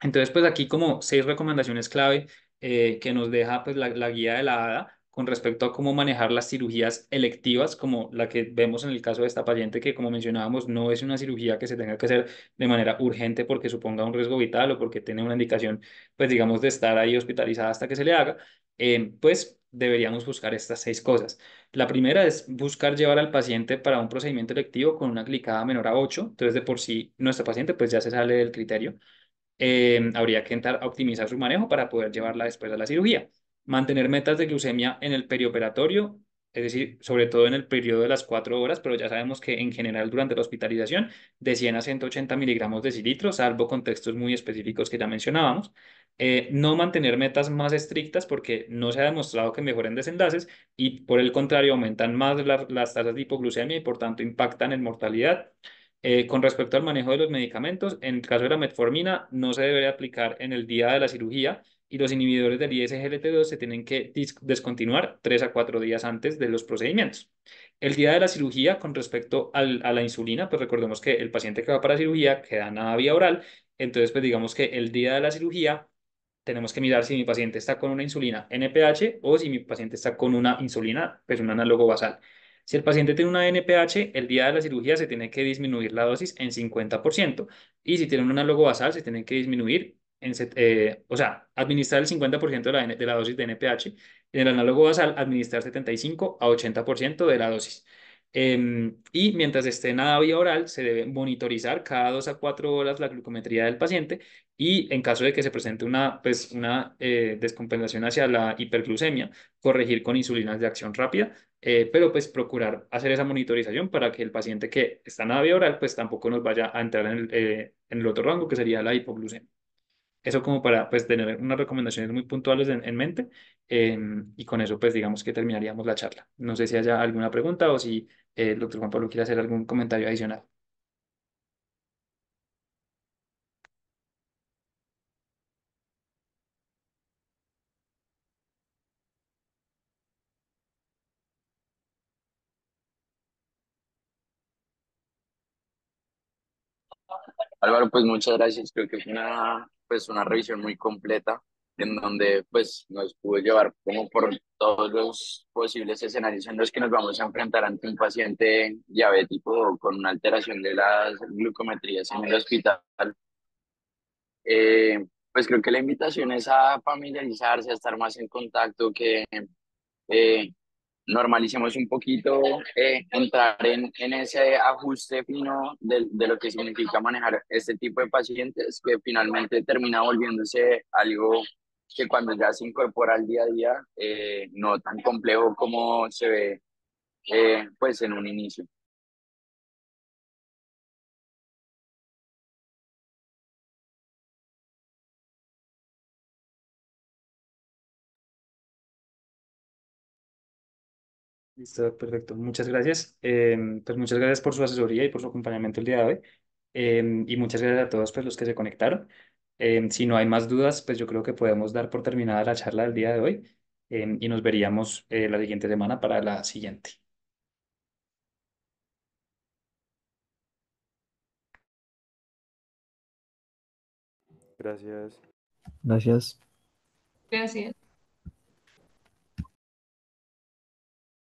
Entonces, pues aquí como seis recomendaciones clave eh, que nos deja pues la, la guía de la ADA con respecto a cómo manejar las cirugías electivas, como la que vemos en el caso de esta paciente, que como mencionábamos, no es una cirugía que se tenga que hacer de manera urgente porque suponga un riesgo vital o porque tiene una indicación, pues digamos, de estar ahí hospitalizada hasta que se le haga, eh, pues deberíamos buscar estas seis cosas. La primera es buscar llevar al paciente para un procedimiento electivo con una glicada menor a 8, entonces de por sí nuestra paciente pues ya se sale del criterio. Eh, habría que entrar a optimizar su manejo para poder llevarla después a la cirugía mantener metas de glucemia en el perioperatorio, es decir, sobre todo en el periodo de las cuatro horas, pero ya sabemos que en general durante la hospitalización de 100 a 180 miligramos de cilitro, salvo contextos muy específicos que ya mencionábamos. Eh, no mantener metas más estrictas porque no se ha demostrado que mejoren desenlaces y por el contrario aumentan más las tasas de hipoglucemia y por tanto impactan en mortalidad. Eh, con respecto al manejo de los medicamentos, en el caso de la metformina no se debe aplicar en el día de la cirugía, y los inhibidores del ISGLT2 se tienen que descontinuar 3 a 4 días antes de los procedimientos. El día de la cirugía, con respecto a la insulina, pues recordemos que el paciente que va para cirugía queda nada vía oral, entonces pues digamos que el día de la cirugía tenemos que mirar si mi paciente está con una insulina NPH o si mi paciente está con una insulina, pues un análogo basal. Si el paciente tiene una NPH, el día de la cirugía se tiene que disminuir la dosis en 50% y si tiene un análogo basal se tiene que disminuir eh, o sea, administrar el 50% de la, de la dosis de NPH. En el análogo basal, administrar 75 a 80% de la dosis. Em, y mientras esté en la vía oral, se debe monitorizar cada 2 a 4 horas la glucometría del paciente y en caso de que se presente una, pues, una eh, descompensación hacia la hiperglucemia, corregir con insulinas de acción rápida, eh, pero pues procurar hacer esa monitorización para que el paciente que está en la vía oral, pues tampoco nos vaya a entrar en el otro rango que sería la hipoglucemia. Eso como para pues tener unas recomendaciones muy puntuales en, mente em, y con eso pues digamos que terminaríamos la charla. No sé si haya alguna pregunta o si eh, el doctor Juan Pablo quiere hacer algún comentario adicional. Álvaro, pues muchas gracias. Creo que fue una, pues, una revisión muy completa en donde pues nos pudo llevar como por todos los posibles escenarios en los que nos vamos a enfrentar ante un paciente diabético o con una alteración de las glucometrías en el hospital. Eh, pues creo que la invitación es a familiarizarse, a estar más en contacto, que eh, normalicemos un poquito eh, entrar en, en, ese ajuste fino de, lo que significa manejar este tipo de pacientes que finalmente termina volviéndose algo que cuando ya se incorpora al día a día eh, no tan complejo como se ve eh, pues en un inicio. Listo, perfecto. Muchas gracias. Em, pues muchas gracias por su asesoría y por su acompañamiento el día de hoy. Em, y muchas gracias a todos pues, los que se conectaron. Em, si no hay más dudas, pues yo creo que podemos dar por terminada la charla del día de hoy y nos veríamos eh, la siguiente semana para la siguiente. Gracias. Gracias. Gracias.